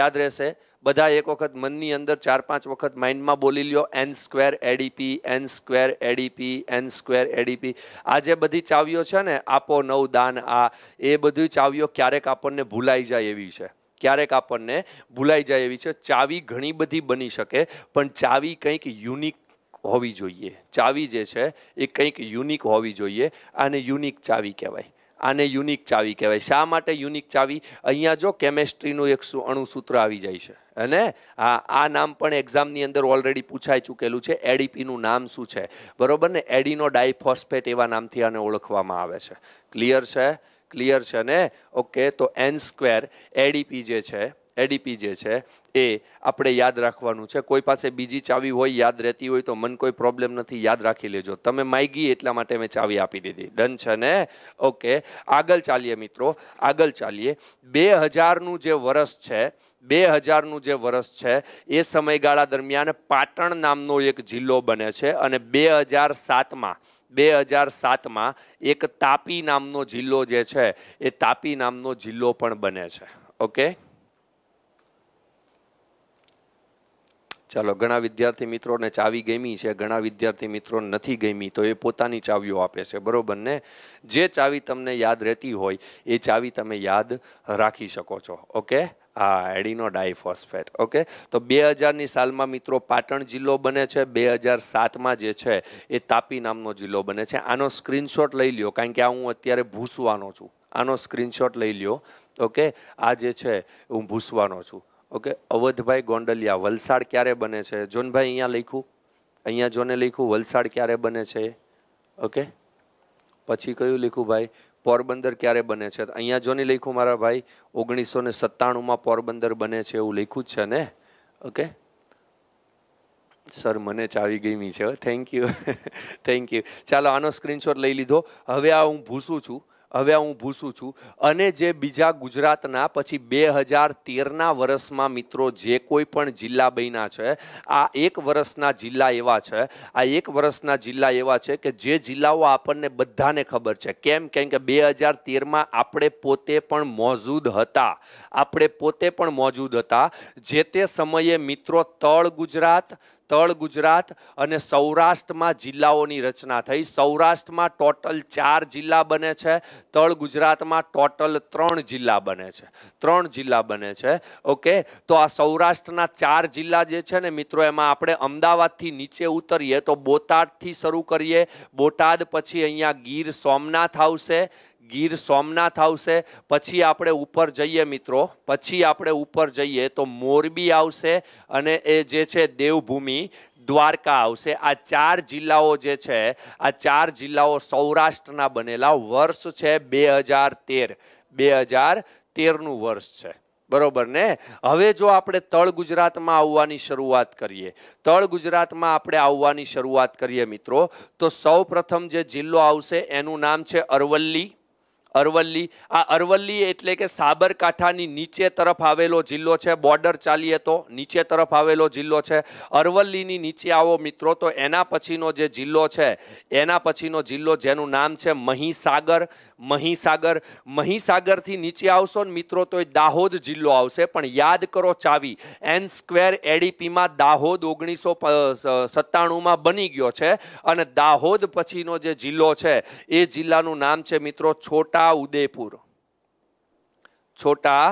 યાદ રહેશે બધા એક વખત મનની અંદર ચાર પાંચ વખત માઇન્ડમાં બોલી લ્યો N square ADP N square ADP N square ADP આ જે બધી ચાવીઓ છે ને આપો નવ દાન આ એ બધી ચાવીઓ ક્યારેક આપણને ભૂલાઈ જાય એવી છે ક્યારેક આપણને ભૂલાઈ જાય એવી છે ચાવી ઘણી બધી બની શકે પણ ચાવી કંઈક યુનિક હોવી જોઈએ ચાવી જે છે એ કંઈક યુનિક હોવી જોઈએ આને યુનિક ચાવી કહેવાય આને યુનિક ચાવી કહેવાય શા માટે યુનિક ચાવી અહીંયા જો કેમેસ્ટ્રીનું એક અણુસૂત્ર આવી જાય છે અને આ આ નામ પણ એક્ઝામની અંદર ઓલરેડી પૂછાઈ ચૂકેલું છે એડીપીનું નામ શું છે બરોબર ને એડીનો ડાયફોસ્ફેટ એવા નામથી આને ઓળખવામાં આવે છે ક્લિયર છે ક્લિયર છે ને ઓકે તો એન સ્ક્વેર એડીપી જે છે એડીપી જે છે એ આપણે યાદ રાખવાનું છે કોઈ પાસે બીજી ચાવી હોય યાદ રહેતી હોય તો મન કોઈ પ્રોબ્લેમ નથી યાદ રાખી લેજો તમે માયગી એટલા માટે મેં ચાવી આપી દીધી ડન છે ને ઓકે આગળ ચાલીએ મિત્રો આગળ ચાલીએ બે હજારનું જે વરસ છે બે હજારનું જે વરસ છે એ સમયગાળા દરમિયાન પાટણ નામનો એક જિલ્લો બને છે અને બે હજાર સાતમાં બે હજાર સાતમાં એક તાપી નામનો જિલ્લો જે છે એ તાપી નામનો જિલ્લો પણ બને છે ઓકે ચાલો ઘણા વિદ્યાર્થી મિત્રોને ચાવી ગમી છે ઘણા વિદ્યાર્થી મિત્રો નથી ગમી તો એ પોતાની ચાવીઓ આપે છે બરાબર ને જે ચાવી તમને યાદ રહેતી હોય એ ચાવી તમે યાદ રાખી શકો છો ઓકે હા એડિનો ડાયફોસ્ફેટ ઓકે તો બે હજારની સાલમાં મિત્રો પાટણ જિલ્લો બને છે બે હજાર સાતમાં જે છે એ તાપી નામનો જિલ્લો બને છે આનો સ્ક્રીનશોટ લઈ લ્યો કારણ કે આ હું અત્યારે ભૂસવાનો છું આનો સ્ક્રીનશોટ લઈ લ્યો ઓકે આ જે છે હું ભૂસવાનો છું ઓકે અવધભાઈ ગોંડલિયા વલસાડ ક્યારે બને છે જોનભાઈ અહીંયા લખ્યું અહીંયા જોને લખ્યું વલસાડ ક્યારે બને છે ઓકે પછી કયું લખ્યું ભાઈ પોરબંદર ક્યારે બને છે અહીંયા જોને લખ્યું મારા ભાઈ ઓગણીસો ને સત્તાણુંમાં પોરબંદર બને છે એવું લખ્યું જ છે ને ઓકે સર મને ચાવી ગમી છે થેન્ક યુ થેન્ક યુ ચાલો આનો સ્ક્રીનશોટ લઈ લીધો હવે આ હું ભૂસું છું હવે હું ભૂસું છું અને જે બીજા ગુજરાતના પછી બે હજાર તેરના વર્ષમાં મિત્રો જે કોઈ પણ જિલ્લા બન્યા છે આ એક વર્ષના જિલ્લા એવા છે આ એક વર્ષના જિલ્લા એવા છે કે જે જિલ્લાઓ આપણને બધાને ખબર છે કેમ કેમ કે બે હજાર તેરમાં આપણે પોતે પણ મોજૂદ હતા આપણે પોતે પણ મોજૂદ હતા જે તે સમયે મિત્રો તળ ગુજરાત તળ ગુજરાત અને સૌરાષ્ટ્રમાં જિલ્લાઓની રચના થઈ સૌરાષ્ટ્રમાં ટોટલ ચાર જિલ્લા બને છે તળ ગુજરાતમાં ટોટલ ત્રણ જિલ્લા બને છે ત્રણ જિલ્લા બને છે ઓકે તો આ સૌરાષ્ટ્રના ચાર જિલ્લા જે છે ને મિત્રો એમાં આપણે અમદાવાદથી નીચે ઉતરીએ તો બોટાદથી શરૂ કરીએ બોટાદ પછી અહીંયા ગીર સોમનાથ આવશે ગીર સોમનાથ આવશે પછી આપણે ઉપર જઈએ મિત્રો પછી આપણે ઉપર જઈએ તો મોરબી આવશે અને એ જે છે દેવભૂમિ દ્વારકા આવશે આ ચાર જિલ્લાઓ જે છે આ ચાર જિલ્લાઓ સૌરાષ્ટ્રના બનેલા વર્ષ છે બે હજાર તેર બે હજાર તેરનું વર્ષ છે બરોબર ને હવે જો આપણે તળ ગુજરાતમાં આવવાની શરૂઆત કરીએ તળ ગુજરાતમાં આપણે આવવાની શરૂઆત કરીએ મિત્રો તો સૌ જે જિલ્લો આવશે એનું નામ છે અરવલ્લી અરવલ્લી આ અરવલ્લી એટલે કે સાબરકાંઠાની નીચે તરફ આવેલો જિલ્લો છે બોર્ડર ચાલીએ તો નીચે તરફ આવેલો જિલ્લો છે અરવલ્લીની નીચે આવો મિત્રો તો એના પછીનો જે જિલ્લો છે એના પછીનો જિલ્લો જેનું નામ છે મહીસાગર મહીસાગર મહીસાગરથી નીચે આવશો ને મિત્રો તો એ દાહોદ જિલ્લો આવશે પણ યાદ કરો ચાવી એન સ્ક્વેર એડીપીમાં દાહોદ ઓગણીસો સત્તાણુંમાં બની ગયો છે અને દાહોદ પછીનો જે જિલ્લો છે એ જિલ્લાનું નામ છે મિત્રો છોટા છોટા ઉદેપુર છોટા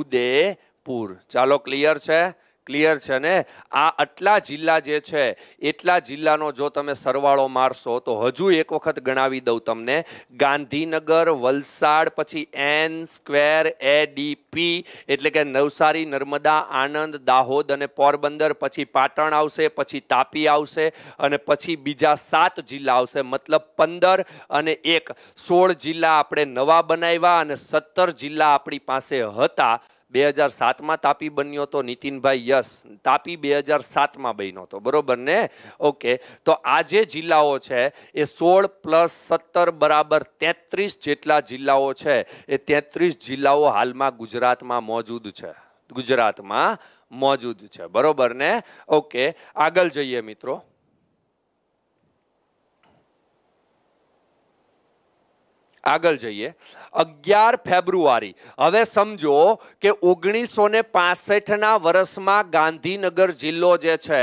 ઉદેપુર ચાલો ક્લિયર છે ક્લિયર છે ને આ આટલા જિલ્લા જે છે એટલા જિલ્લાનો જો તમે સરવાળો મારશો તો હજુ એક વખત ગણાવી દઉં તમને ગાંધીનગર વલસાડ પછી એન સ્ક્વેર એ ડીપી એટલે કે નવસારી નર્મદા આણંદ દાહોદ અને પોરબંદર પછી પાટણ આવશે પછી તાપી આવશે અને પછી બીજા સાત જિલ્લા આવશે મતલબ પંદર અને એક સોળ જિલ્લા આપણે નવા બનાવ્યા અને સત્તર જિલ્લા આપણી પાસે હતા બે હજાર સાતમાં તાપી બન્યો હતો નીતિનભાઈ યસ તાપી બે હજાર સાતમાં બન્યો હતો બરોબર ને ઓકે તો આ જે જિલ્લાઓ છે એ સોળ પ્લસ સત્તર બરાબર તેત્રીસ જેટલા જિલ્લાઓ છે એ તેત્રીસ જિલ્લાઓ હાલમાં ગુજરાતમાં મોજૂદ છે ગુજરાતમાં મોજૂદ છે બરોબર ને ઓકે આગળ જઈએ મિત્રો આગળ જઈએ અગિયાર ફેબ્રુઆરી હવે સમજો કે ઓગણીસો ને પાસઠના વર્ષમાં ગાંધીનગર જિલ્લો જે છે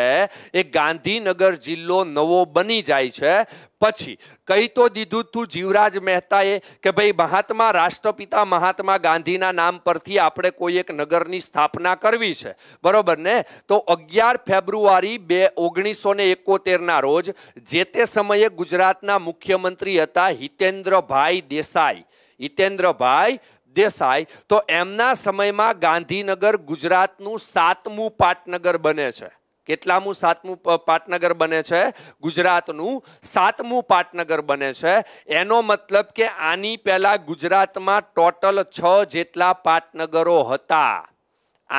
એ ગાંધીનગર જિલ્લો નવો બની જાય છે પછી કહી તો દીધું તું જીવરાજ મહેતાએ કે ભાઈ મહાત્મા રાષ્ટ્રપિતા મહાત્મા ગાંધીના નામ પરથી આપણે કોઈ એક નગરની સ્થાપના કરવી છે બરોબર ને તો અગિયાર ફેબ્રુઆરી બે ઓગણીસો ને એકોતેરના રોજ જે તે સમયે ગુજરાતના મુખ્યમંત્રી હતા હિતેન્દ્રભાઈ દેસાઈ હિતેન્દ્રભાઈ દેસાઈ તો એમના સમયમાં ગાંધીનગર ગુજરાતનું સાતમું પાટનગર બને છે કેટલામું સાતમું પાટનગર બને છે ગુજરાતનું સાતમું પાટનગર બને છે એનો મતલબ કે આની પહેલાં ગુજરાતમાં ટોટલ છ જેટલા પાટનગરો હતા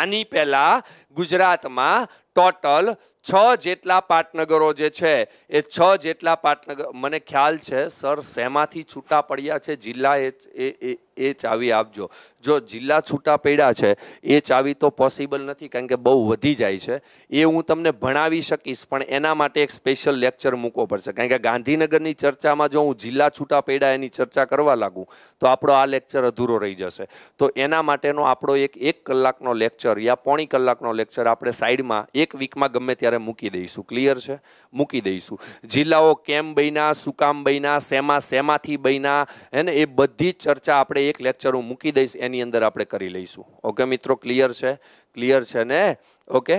આની પહેલાં ગુજરાતમાં ટોટલ છ જેટલા પાટનગરો જે છે એ છ જેટલા પાટનગર મને ખ્યાલ છે સર શેમાંથી છૂટા પડ્યા છે જિલ્લા એ એ ચાવી આપજો જો જિલ્લા છૂટા પડ્યા છે એ ચાવી તો પોસિબલ નથી કારણ કે બહુ વધી જાય છે એ હું તમને ભણાવી શકીશ પણ એના માટે એક સ્પેશિયલ લેક્ચર મૂકવો પડશે કારણ કે ગાંધીનગરની ચર્ચામાં જો હું જિલ્લા છૂટા પડ્યા એની ચર્ચા કરવા લાગું તો આપણો આ લેક્ચર અધૂરો રહી જશે તો એના માટેનો આપણો એક એક કલાકનો લેક્ચર યા પોણી કલાકનો લેક્ચર આપણે સાઈડમાં એક વીકમાં ગમે ત્યારે મૂકી દઈશું ક્લિયર છે મૂકી દઈશું જિલ્લાઓ કેમ બન્યા શું કામ બન્યા શેમાં શેમાંથી બન્યા હે ને એ બધી જ ચર્ચા આપણે એક લેક્ચર હું મૂકી દઈશ એની અંદર આપણે કરી લઈશું ઓકે મિત્રો ક્લિયર છે ક્લિયર છે ને ઓકે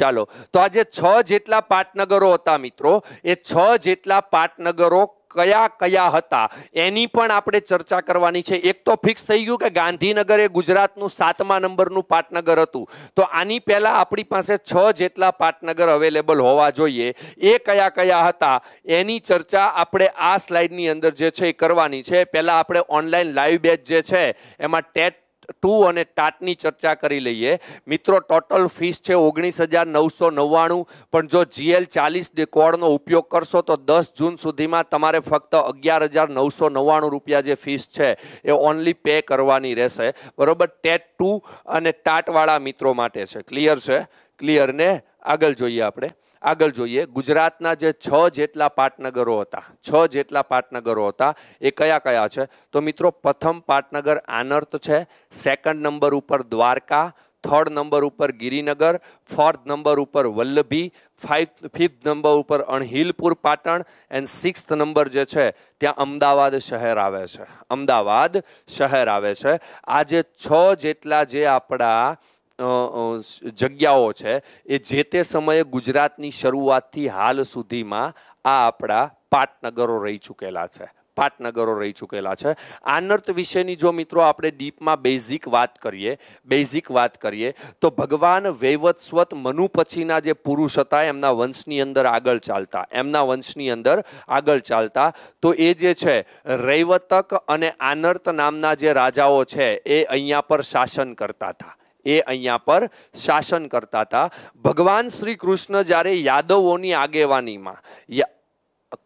ચાલો તો આજે છ જેટલા પાટનગરો હતા મિત્રો એ છ જેટલા પાટનગરો કયા કયા હતા એની પણ આપણે ચર્ચા કરવાની છે એક તો ફિક્સ થઈ ગયું કે ગાંધીનગર એ ગુજરાતનું સાતમા નંબરનું પાટનગર હતું તો આની પહેલાં આપણી પાસે છ જેટલા પાટનગર અવેલેબલ હોવા જોઈએ એ કયા કયા હતા એની ચર્ચા આપણે આ સ્લાઇડની અંદર જે છે એ કરવાની છે પહેલાં આપણે ઓનલાઈન લાઈવ બેચ જે છે એમાં ટેટ ટુ અને ટાટની ચર્ચા કરી લઈએ મિત્રો ટોટલ ફીસ છે ઓગણીસ હજાર નવસો નવ્વાણું પણ જો જીએલ ચાલીસ કોડનો ઉપયોગ કરશો તો દસ જૂન સુધીમાં તમારે ફક્ત અગિયાર હજાર નવસો નવ્વાણું રૂપિયા જે ફીસ છે એ ઓનલી પે કરવાની રહેશે બરાબર ટેટ ટુ અને ટાટવાળા મિત્રો માટે છે ક્લિયર છે ક્લિયર ને આગળ જોઈએ આપણે આગળ જોઈએ ગુજરાતના જે છ જેટલા પાટનગરો હતા છ જેટલા પાટનગરો હતા એ કયા કયા છે તો મિત્રો પ્રથમ પાટનગર આનર્ત છે સેકન્ડ નંબર ઉપર દ્વારકા થર્ડ નંબર ઉપર ગિરિનગર ફોર્થ નંબર ઉપર વલ્લભી ફાઇવ ફિફ્થ નંબર ઉપર Anhilpur Patan and sixth number જે છે ત્યાં અમદાવાદ શહેર આવે છે અમદાવાદ શહેર આવે છે આજે છ જેટલા જે આપણા જગ્યાઓ છે એ જે તે સમયે ગુજરાતની શરૂઆતથી હાલ સુધીમાં આ આપણા પાટનગરો રહી ચૂકેલા છે પાટનગરો રહી ચૂકેલા છે આનર્ત વિશેની જો મિત્રો આપણે ડીપમાં બેઝિક વાત કરીએ બેઝિક વાત કરીએ તો ભગવાન વૈવત્સ્વત મનુ પછીના જે પુરુષ હતા એમના વંશની અંદર આગળ ચાલતા એમના વંશની અંદર આગળ ચાલતા તો એ જે છે રૈવતક અને આનર્ત નામના જે રાજાઓ છે એ અહીંયા પર શાસન કરતા હતા એ અહીંયા પર શાસન કરતા હતા ભગવાન શ્રી કૃષ્ણ જ્યારે યાદવોની આગેવાનીમાં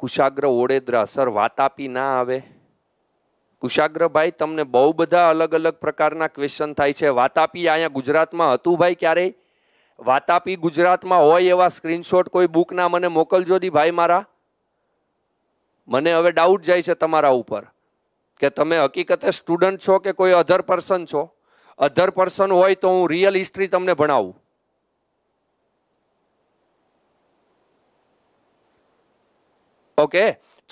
કુશાગ્ર ઓડેદ્રા સર વાત આપી ના આવે કુશાગ્રભાઈ તમને બહુ બધા અલગ અલગ પ્રકારના ક્વેશ્ચન થાય છે વાતાપી અહીંયા ગુજરાતમાં હતું ભાઈ ક્યારેય વાતાપી ગુજરાતમાં હોય એવા સ્ક્રીનશોટ કોઈ બુકના મને મોકલજો દી ભાઈ મારા મને હવે ડાઉટ જાય છે તમારા ઉપર કે તમે હકીકતે સ્ટુડન્ટ છો કે કોઈ અધર પર્સન છો અધર પર્સન હોય તો હું રિયલ હિસ્ટ્રી તમને ભણાવું ઓકે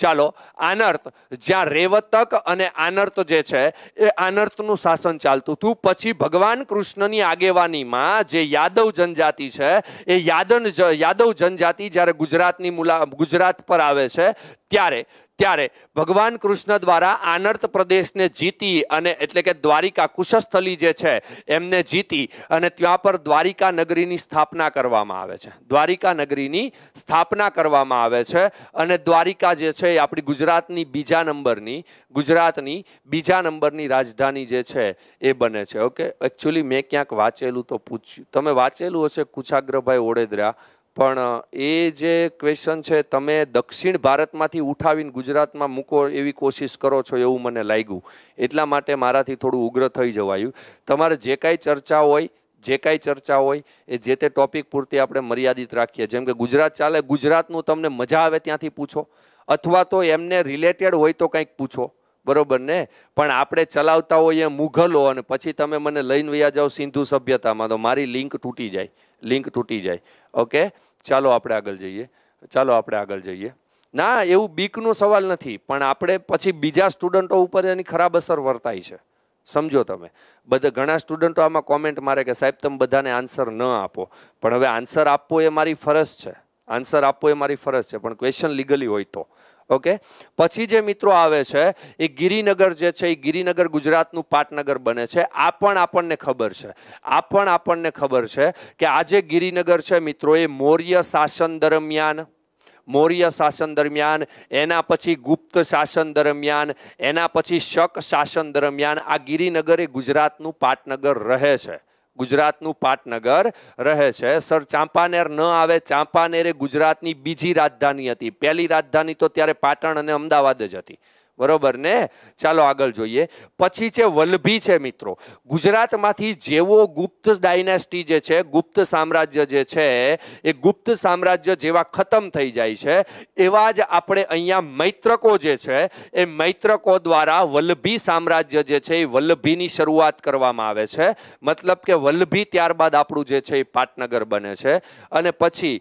ચાલો આનર્ત જ્યાં રેવતક અને આનર્ત જે છે એ આનર્તનું શાસન ચાલતું હતું પછી ભગવાન કૃષ્ણની આગેવાનીમાં જે યાદવ જનજાતિ છે એ યાદન યાદવ જનજાતિ જ્યારે ગુજરાતની મુલા ગુજરાત પર આવે છે ત્યારે ત્યારે ભગવાન કૃષ્ણ દ્વારા આનર્ત પ્રદેશને જીતી અને એટલે કે દ્વારિકા કુશસ્થલી જે છે એમને જીતી અને ત્યાં પર દ્વારિકા નગરીની સ્થાપના કરવામાં આવે છે દ્વારિકા નગરીની સ્થાપના કરવામાં આવે છે અને દ્વારિકા જે છે એ આપણી ગુજરાતની બીજા નંબરની ગુજરાતની બીજા નંબરની રાજધાની જે છે એ બને છે ઓકે એકચ્યુઅલી મેં ક્યાંક વાંચેલું તો પૂછ્યું તમે વાંચેલું હશે કુછાગ્રભાઈ ઓડેદરા પણ એ જે ક્વેશ્ચન છે તમે દક્ષિણ ભારતમાંથી ઉઠાવીને ગુજરાતમાં મૂકો એવી કોશિશ કરો છો એવું મને લાગ્યું એટલા માટે મારાથી થોડું ઉગ્ર થઈ જવાયું તમારે જે કાંઈ ચર્ચા હોય જે કાંઈ ચર્ચા હોય એ જે તે ટોપિક પૂરતી આપણે મર્યાદિત રાખીએ જેમ કે ગુજરાત ચાલે ગુજરાતનું તમને મજા આવે ત્યાંથી પૂછો અથવા તો એમને રિલેટેડ હોય તો કંઈક પૂછો બરોબર ને પણ આપણે ચલાવતા હોઈએ મુઘલો અને પછી તમે મને લઈને વયા જાઓ સિંધુ સભ્યતામાં તો મારી લિંક તૂટી જાય લિંક તૂટી જાય ઓકે ચાલો આપણે આગળ જઈએ ચાલો આપણે આગળ જઈએ ના એવું બીકનો સવાલ નથી પણ આપણે પછી બીજા સ્ટુડન્ટો ઉપર એની ખરાબ અસર વર્તાય છે સમજો તમે બધા ઘણા સ્ટુડન્ટો આમાં કોમેન્ટ મારે કે સાહેબ તમે બધાને આન્સર ન આપો પણ હવે આન્સર આપવો એ મારી ફરજ છે આન્સર આપવો એ મારી ફરજ છે પણ ક્વેશ્ચન લીગલી હોય તો ઓકે પછી જે મિત્રો આવે છે એ ગિરિનગર જે છે એ ગિરિનગર ગુજરાતનું પાટનગર બને છે આ પણ આપણને ખબર છે આ પણ આપણને ખબર છે કે આજે ગિરિનગર છે મિત્રો એ મૌર્ય શાસન દરમિયાન મૌર્ય શાસન દરમિયાન એના પછી ગુપ્ત શાસન દરમિયાન એના પછી શક શાસન દરમિયાન આ ગિરિનગર એ ગુજરાતનું પાટનગર રહે છે ગુજરાતનું પાટનગર રહે છે સર ચાંપાનેર ન આવે ચાંપાનેર એ ગુજરાતની બીજી રાજધાની હતી પહેલી રાજધાની તો ત્યારે પાટણ અને અમદાવાદ જ હતી બરોબર ને ચાલો આગળ જોઈએ પછી છે વલ્લભી છે મિત્રો ગુજરાતમાંથી જેવો ગુપ્ત ડાયનેસ્ટી જે છે ગુપ્ત સામ્રાજ્ય જે છે એ ગુપ્ત સામ્રાજ્ય જેવા ખતમ થઈ જાય છે એવા જ આપણે અહીંયા મૈત્રકો જે છે એ મૈત્રકો દ્વારા વલ્લભી સામ્રાજ્ય જે છે એ વલ્લભીની શરૂઆત કરવામાં આવે છે મતલબ કે વલ્લભી ત્યારબાદ આપણું જે છે એ પાટનગર બને છે અને પછી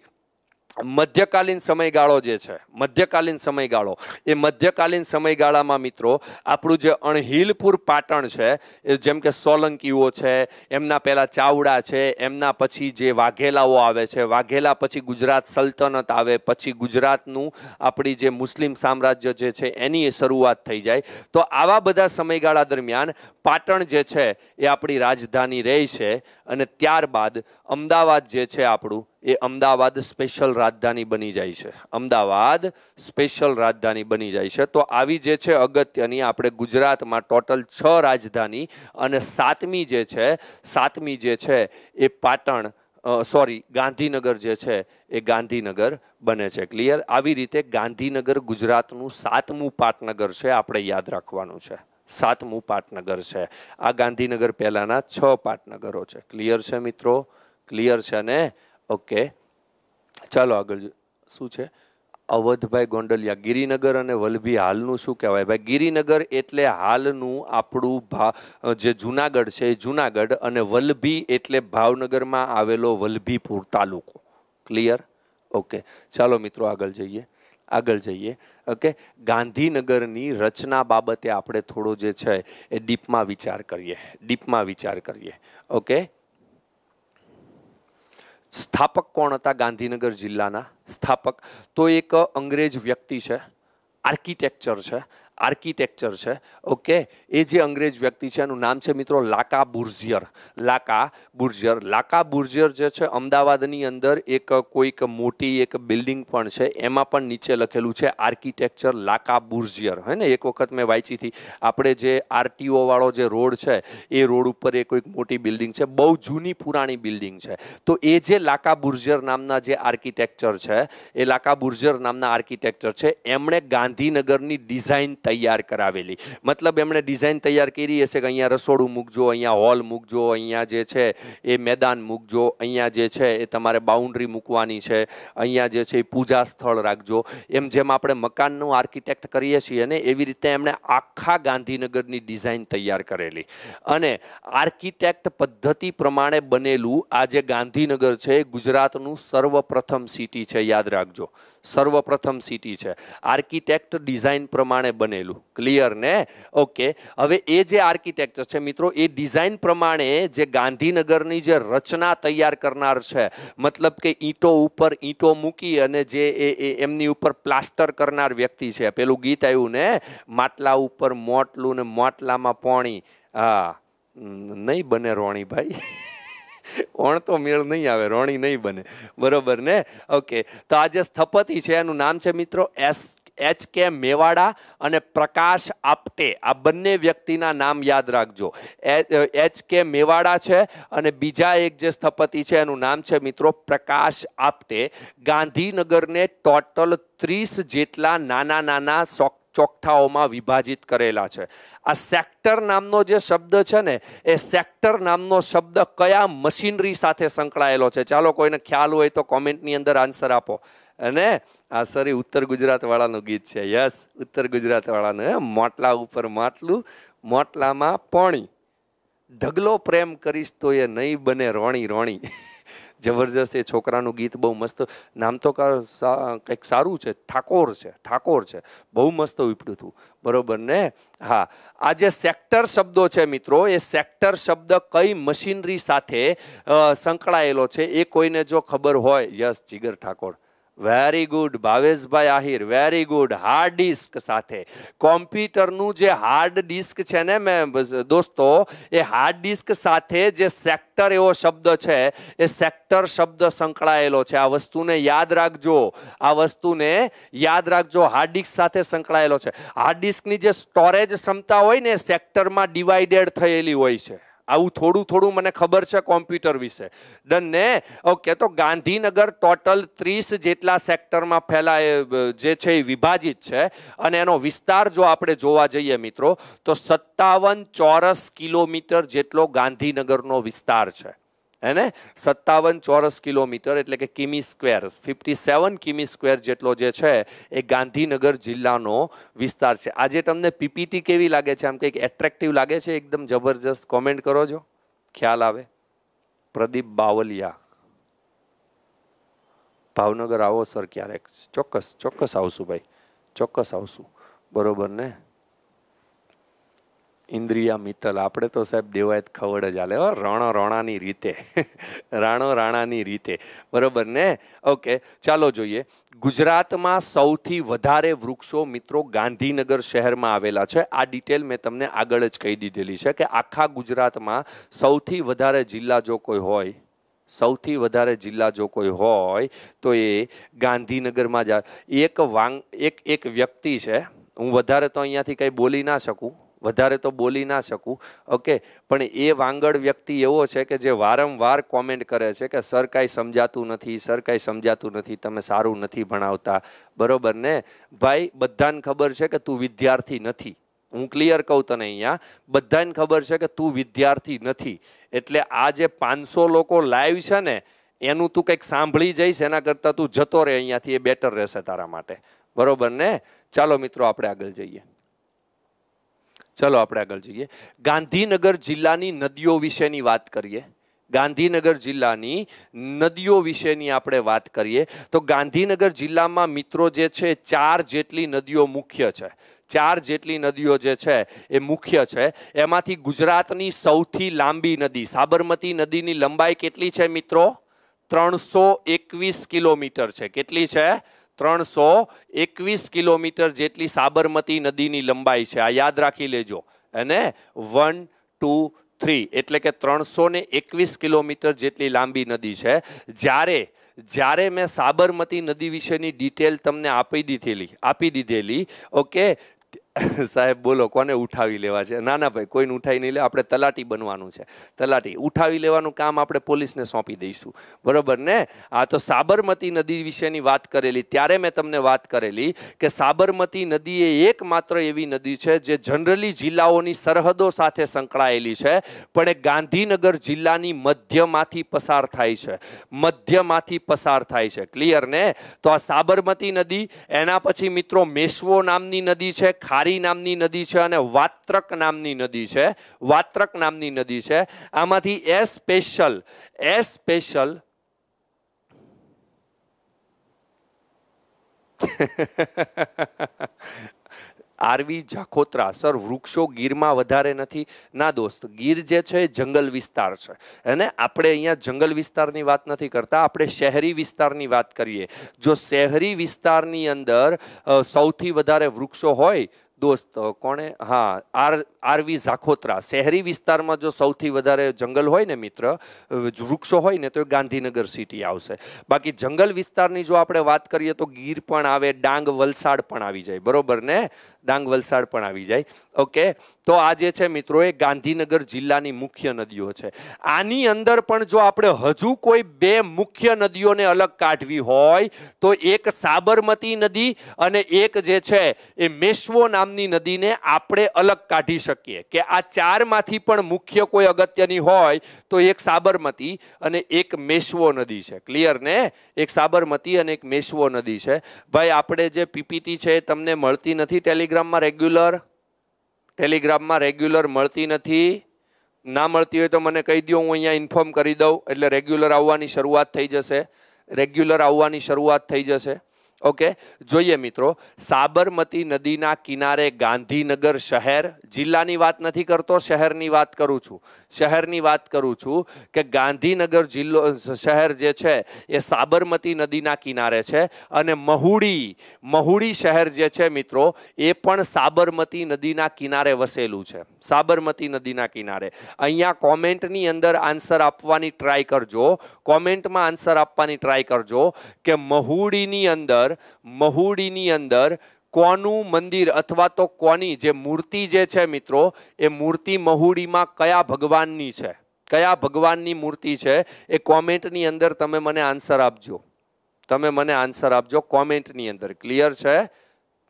મધ્યકાલીન સમયગાળો જે છે મધ્યકાલીન સમયગાળો એ મધ્યકાલીન સમયગાળામાં મિત્રો આપણું જે અણહિલપુર પાટણ છે એ જેમ કે સોલંકીઓ છે એમના પહેલાં ચાવડા છે એમના પછી જે વાઘેલાઓ આવે છે વાઘેલા પછી ગુજરાત સલ્તનત આવે પછી ગુજરાતનું આપણી જે મુસ્લિમ સામ્રાજ્ય જે છે એની શરૂઆત થઈ જાય તો આવા બધા સમયગાળા દરમિયાન પાટણ જે છે એ આપણી રાજધાની રહી છે અને ત્યારબાદ અમદાવાદ જે છે આપણું એ અમદાવાદ સ્પેશિયલ રાજધાની બની જાય છે અમદાવાદ સ્પેશિયલ રાજધાની બની જાય છે તો આવી જે છે અગત્યની આપણે ગુજરાતમાં ટોટલ છ રાજધાની અને સાતમી જે છે સાતમી જે છે એ પાટણ સોરી ગાંધીનગર જે છે એ ગાંધીનગર બને છે ક્લિયર આવી રીતે ગાંધીનગર ગુજરાતનું સાતમું પાટનગર છે આપણે યાદ રાખવાનું છે સાતમું પાટનગર છે આ ગાંધીનગર પહેલાંના છ પાટનગરો છે ક્લિયર છે મિત્રો ક્લિયર છે ને ઓકે ચાલો આગળ શું છે અવધભાઈ ગોંડલિયા ગિરિનગર અને વલભી હાલનું શું કહેવાય ભાઈ ગિરિનગર એટલે હાલનું આપણું ભા જે જુનાગઢ છે એ જુનાગઢ અને વલભી એટલે ભાવનગરમાં આવેલો વલભીપુર તાલુકો ક્લિયર ઓકે ચાલો મિત્રો આગળ જઈએ આગળ જઈએ ઓકે ગાંધીનગરની રચના બાબતે આપણે થોડો જે છે એ ડીપમાં વિચાર કરીએ ડીપમાં વિચાર કરીએ ઓકે સ્થાપક કોણ હતા ગાંધીનગર જિલ્લાના સ્થાપક તો એક અંગ્રેજ વ્યક્તિ છે આર્કિટેક્ચર છે આર્કિટેક્ચર છે ઓકે એ જે અંગ્રેજ વ્યક્તિ છે એનું નામ છે મિત્રો લાકા બુર્ઝિયર લાકા બુર્ઝિયર લાકા બુર્ઝિયર જે છે અમદાવાદની અંદર એક કોઈક મોટી એક બિલ્ડિંગ પણ છે એમાં પણ નીચે લખેલું છે આર્કિટેક્ચર લાકા બુર્ઝિયર હે ને એક વખત મેં વાંચી હતી આપણે જે આરટીઓ વાળો જે રોડ છે એ રોડ ઉપર એ કોઈક મોટી બિલ્ડિંગ છે બહુ જૂની પુરાણી બિલ્ડિંગ છે તો એ જે લાકા બુર્ઝિયર નામના જે આર્કિટેક્ચર છે એ લાકા બુર્ઝિયર નામના આર્કિટેક્ચર છે એમણે ગાંધીનગરની ડિઝાઇન તૈયાર કરાવેલી મતલબ એમણે ડિઝાઇન તૈયાર કરી હશે કે અહીંયા રસોડું મૂકજો અહીંયા હોલ મૂકજો અહીંયા જે છે એ મેદાન મૂકજો અહીંયા જે છે એ તમારે બાઉન્ડ્રી મૂકવાની છે અહીંયા જે છે એ પૂજા સ્થળ રાખજો એમ જેમ આપણે મકાનનું આર્કિટેક્ટ કરીએ છીએ ને એવી રીતે એમણે આખા ગાંધીનગરની ડિઝાઇન તૈયાર કરેલી અને આર્કિટેક્ટ પદ્ધતિ પ્રમાણે બનેલું આ જે ગાંધીનગર છે ગુજરાતનું સર્વપ્રથમ સિટી છે યાદ રાખજો સર્વપ્રથમ સિટી છે આર્કિટેક્ટ ડિઝાઇન પ્રમાણે બનેલું ક્લિયર ને ઓકે હવે એ જે આર્કિટેક્ચર છે મિત્રો એ ડિઝાઇન પ્રમાણે જે ગાંધીનગરની જે રચના તૈયાર કરનાર છે મતલબ કે ઈંટો ઉપર ઈંટો મૂકી અને જે એ એમની ઉપર પ્લાસ્ટર કરનાર વ્યક્તિ છે પેલું ગીત આવ્યું ને માટલા ઉપર મોટલું ને મોટલામાં પોણી હા નહીં બને રોણીભાઈ ઓણ તો મેળ નહીં આવે રોણી નહીં બને બરોબર ને ઓકે તો આ જે સ્થપતિ છે એનું નામ છે મિત્રો એસ એચ કે મેવાડા અને પ્રકાશ આપટે આ બંને વ્યક્તિના નામ યાદ રાખજો એચ કે મેવાડા છે અને બીજા એક જે સ્થપતિ છે એનું નામ છે મિત્રો પ્રકાશ આપટે ગાંધીનગરને ટોટલ ત્રીસ જેટલા નાના નાના સોક ચોકઠાઓમાં વિભાજિત કરેલા છે આ સેક્ટર નામનો જે શબ્દ છે ને એ સેક્ટર નામનો શબ્દ કયા મશીનરી સાથે સંકળાયેલો છે ચાલો કોઈને ખ્યાલ હોય તો કોમેન્ટની અંદર આન્સર આપો અને આ સરી ઉત્તર ગુજરાતવાળાનું ગીત છે યસ ઉત્તર ગુજરાતવાળાનું મોટલા ઉપર માટલું મોટલામાં પાણી ઢગલો પ્રેમ કરીશ તો એ નહીં બને રોણી રોણી જબરજસ્ત એ છોકરાનું ગીત બહુ મસ્ત નામ તો કંઈક સારું છે ઠાકોર છે ઠાકોર છે બહુ મસ્ત ઉપડ્યું હતું બરોબર ને હા આ જે સેક્ટર શબ્દો છે મિત્રો એ સેક્ટર શબ્દ કઈ મશીનરી સાથે સંકળાયેલો છે એ કોઈને જો ખબર હોય yes Jigar Thakor very good ભાવેશભાઈ Ahir very good hard disk સાથે કોમ્પ્યુટરનું જે હાર્ડ ડિસ્ક છે ને મેં દોસ્તો એ હાર્ડ ડિસ્ક સાથે જે સેક્ટર એવો શબ્દ છે એ સેક્ટર શબ્દ સંકળાયેલો છે આ વસ્તુને યાદ રાખજો આ વસ્તુને યાદ રાખજો હાર્ડ ડિસ્ક સાથે સંકળાયેલો છે હાર્ડ ડિસ્કની જે સ્ટોરેજ ક્ષમતા હોય ને સેક્ટરમાં ડિવાઈડેડ થયેલી હોય છે આવું થોડું થોડું મને ખબર છે કોમ્પ્યુટર વિશે ડન ને ઓકે તો ગાંધીનગર ટોટલ ત્રીસ જેટલા સેક્ટરમાં ફેલાય જે છે એ વિભાજિત છે અને એનો વિસ્તાર જો આપણે જોવા જઈએ મિત્રો તો સત્તાવન ચોરસ કિલોમીટર જેટલો ગાંધીનગરનો વિસ્તાર છે હેને સત્તાવન ચોરસ કિલોમીટર એટલે કે કિમી સ્ક્વેર ફિફ્ટી સેવન કિમી સ્ક્વેર જેટલો જે છે એ ગાંધીનગર જિલ્લાનો વિસ્તાર છે આજે તમને પીપીટી કેવી લાગે છે આમ કંઈક એટ્રેક્ટિવ લાગે છે એકદમ જબરજસ્ત કોમેન્ટ કરો છો ખ્યાલ આવે પ્રદીપ બાવલિયા ભાવનગર આવો સર ક્યારેક ચોક્કસ ચોક્કસ આવશું ભાઈ ચોક્કસ આવશું બરોબર ને ઇન્દ્રિયા મિત્તલ આપણે તો સાહેબ દેવાયત ખવડ જ હાલે રણો રણાની રીતે રાણો રાણાની રીતે બરોબર ને ઓકે ચાલો જોઈએ ગુજરાતમાં સૌથી વધારે વૃક્ષો મિત્રો ગાંધીનગર શહેરમાં આવેલા છે આ ડિટેલ મેં તમને આગળ જ કહી દીધેલી છે કે આખા ગુજરાતમાં સૌથી વધારે જિલ્લા જો કોઈ હોય સૌથી વધારે જિલ્લા જો કોઈ હોય તો એ ગાંધીનગરમાં જ એક વાંગ એક એક વ્યક્તિ છે હું વધારે તો અહીંયાથી કંઈ બોલી ના શકું વધારે તો બોલી ના શકું ઓકે પણ એ વાંગડ વ્યક્તિ એવો છે કે જે વારંવાર કોમેન્ટ કરે છે કે સર કાંઈ સમજાતું નથી સર કાંઈ સમજાતું નથી તમે સારું નથી ભણાવતા બરોબર ને ભાઈ બધાને ખબર છે કે તું વિદ્યાર્થી નથી હું ક્લિયર કહું તને અહીંયા બધાને ખબર છે કે તું વિદ્યાર્થી નથી એટલે આ જે પાંચસો લોકો લાઈવ છે ને એનું તું કંઈક સાંભળી જઈશ એના કરતાં તું જતો રહે અહીંયાથી એ બેટર રહેશે તારા માટે બરોબર ને ચાલો મિત્રો આપણે આગળ જઈએ ચલો આપણે આગળ જઈએ ગાંધીનગર જિલ્લાની નદીઓ વિશેની વાત કરીએ ગાંધીનગર જિલ્લાની નદીઓ વિશેની આપણે વાત કરીએ તો ગાંધીનગર જિલ્લામાં મિત્રો જે છે ચાર જેટલી નદીઓ મુખ્ય છે ચાર જેટલી નદીઓ જે છે એ મુખ્ય છે એમાંથી ગુજરાતની સૌથી લાંબી નદી સાબરમતી નદીની લંબાઈ કેટલી છે મિત્રો ત્રણસો એકવીસ કિલોમીટર છે કેટલી છે ત્રણસો એકવીસ કિલોમીટર જેટલી સાબરમતી નદીની લંબાઈ છે આ યાદ રાખી લેજો અને વન ટુ થ્રી એટલે કે ત્રણસો ને એકવીસ કિલોમીટર જેટલી લાંબી નદી છે જ્યારે જ્યારે મેં સાબરમતી નદી વિશેની ડિટેલ તમને આપી દીધેલી આપી દીધેલી ઓકે સાહેબ બોલો કોને ઉઠાવી લેવા છે ના ના ભાઈ કોઈને ઉઠાવી નહીં લે આપણે તલાટી બનવાનું છે તલાટી ઉઠાવી લેવાનું કામ આપણે પોલીસને સોંપી દઈશું બરાબર ને આ તો સાબરમતી નદી વિશેની વાત કરેલી ત્યારે મેં તમને વાત કરેલી કે સાબરમતી નદી એ એકમાત્ર એવી નદી છે જે જનરલી જિલ્લાઓની સરહદો સાથે સંકળાયેલી છે પણ એ ગાંધીનગર જિલ્લાની મધ્યમાંથી પસાર થાય છે મધ્યમાંથી પસાર થાય છે ક્લિયર ને તો આ સાબરમતી નદી એના પછી મિત્રો મેશ્વો નામની નદી છે ખારી ધારી નામની નદી છે અને વાત્રક નામની નદી છે વાત્રક નામની નદી છે આમાંથી એ સ્પેશિયલ એ સ્પેશિયલ આરવી જાખોત્રા સર વૃક્ષો ગીરમાં વધારે નથી ના દોસ્ત ગીર જે છે એ જંગલ વિસ્તાર છે અને આપણે અહીંયા જંગલ વિસ્તારની વાત નથી કરતા આપણે શહેરી વિસ્તારની વાત કરીએ જો શહેરી વિસ્તારની અંદર સૌથી વધારે વૃક્ષો હોય દોસ્ત કોણે હા આર આરવી ઝાખોત્રા શહેરી વિસ્તારમાં જો સૌથી વધારે જંગલ હોય ને મિત્ર વૃક્ષો હોય ને તો એ ગાંધીનગર સિટી આવશે બાકી જંગલ વિસ્તારની જો આપણે વાત કરીએ તો ગીર પણ આવે ડાંગ વલસાડ પણ આવી જાય બરોબર ને ડાંગ વલસાડ પણ આવી જાય ઓકે તો આ જે છે મિત્રો એ ગાંધીનગર જિલ્લાની મુખ્ય નદીઓ છે આની અંદર પણ જો આપણે હજુ કોઈ બે મુખ્ય નદીઓને અલગ કાઢવી હોય તો એક સાબરમતી નદી અને એક જે છે એ મેશ્વો નામની નદીને આપણે અલગ કાઢી શકીએ કે આ ચારમાંથી પણ મુખ્ય કોઈ અગત્યની હોય તો એક સાબરમતી અને એક મેશ્વો નદી છે ક્લિયર ને એક સાબરમતી અને એક મેશ્વો નદી છે ભાઈ આપણે જે પીપીટી છે તમને મળતી નથી ટેલિગ્રામ ટેલિગ્રામમાં રેગ્યુલર ટેલિગ્રામમાં રેગ્યુલર મળતી નથી ના મળતી હોય તો મને કહી દો હું અહીંયા ઇન્ફોર્મ કરી દઉં એટલે રેગ્યુલર આવવાની શરૂઆત થઈ જશે રેગ્યુલર આવવાની શરૂઆત થઈ જશે ઓકે જોઈએ મિત્રો સાબરમતી નદીના કિનારે ગાંધીનગર શહેર જિલ્લાની વાત નથી કરતો શહેરની વાત કરું છું શહેરની વાત કરું છું કે ગાંધીનગર જિલ્લો શહેર જે છે એ સાબરમતી નદીના કિનારે છે અને મહુડી મહુડી શહેર જે છે મિત્રો એ પણ સાબરમતી નદીના કિનારે વસેલું છે સાબરમતી નદીના કિનારે અહીંયા કોમેન્ટની અંદર આન્સર આપવાની ટ્રાય કરજો કોમેન્ટમાં આન્સર આપવાની ટ્રાય કરજો કે મહુડીની અંદર અંદર મહુડીની અંદર કોનું મંદિર અથવા તો કોની જે મૂર્તિ જે છે મિત્રો એ મૂર્તિ મહુડીમાં કયા ભગવાનની છે કયા ભગવાનની મૂર્તિ છે એ કોમેન્ટની અંદર તમે મને આન્સર આપજો તમે મને આન્સર આપજો કોમેન્ટની અંદર ક્લિયર છે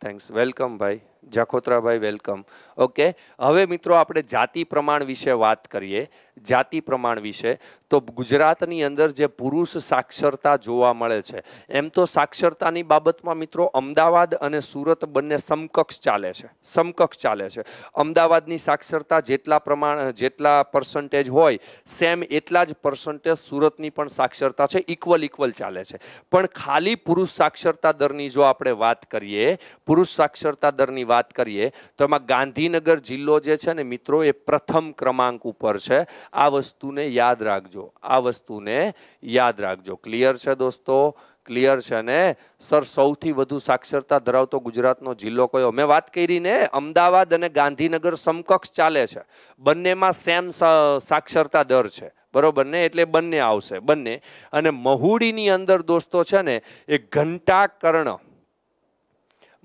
થેન્ક્સ વેલકમ ભાઈ જાખોત્રાભાઈ વેલકમ ઓકે હવે મિત્રો આપણે જાતિ પ્રમાણ વિશે વાત કરીએ જાતિ પ્રમાણ વિશે તો ગુજરાતની અંદર જે પુરુષ સાક્ષરતા જોવા મળે છે એમ તો સાક્ષરતાની બાબતમાં મિત્રો અમદાવાદ અને સુરત બંને સમકક્ષ ચાલે છે સમકક્ષ ચાલે છે અમદાવાદની સાક્ષરતા જેટલા પ્રમાણ જેટલા પર્સન્ટેજ હોય સેમ એટલા જ પર્સન્ટેજ સુરતની પણ સાક્ષરતા છે ઇક્વલ ઇક્વલ ચાલે છે પણ ખાલી પુરુષ સાક્ષરતા દરની જો આપણે વાત કરીએ પુરુષ સાક્ષરતા દરની વાત વાત કરીએ તો એમાં ગાંધીનગર જિલ્લો જે છે ને મિત્રો એ પ્રથમ ક્રમાંક ઉપર છે આ વસ્તુને યાદ રાખજો આ વસ્તુને યાદ રાખજો ક્લિયર છે દોસ્તો ક્લિયર છે ને સર સૌથી વધુ સાક્ષરતા ધરાવતો ગુજરાતનો જિલ્લો કયો મેં વાત કરી ને અમદાવાદ અને ગાંધીનગર સમકક્ષ ચાલે છે બંનેમાં સેમ સાક્ષરતા દર છે બરોબર ને એટલે બંને આવશે બંને અને મહુડીની અંદર દોસ્તો છે ને એ ઘંટાકર્ણ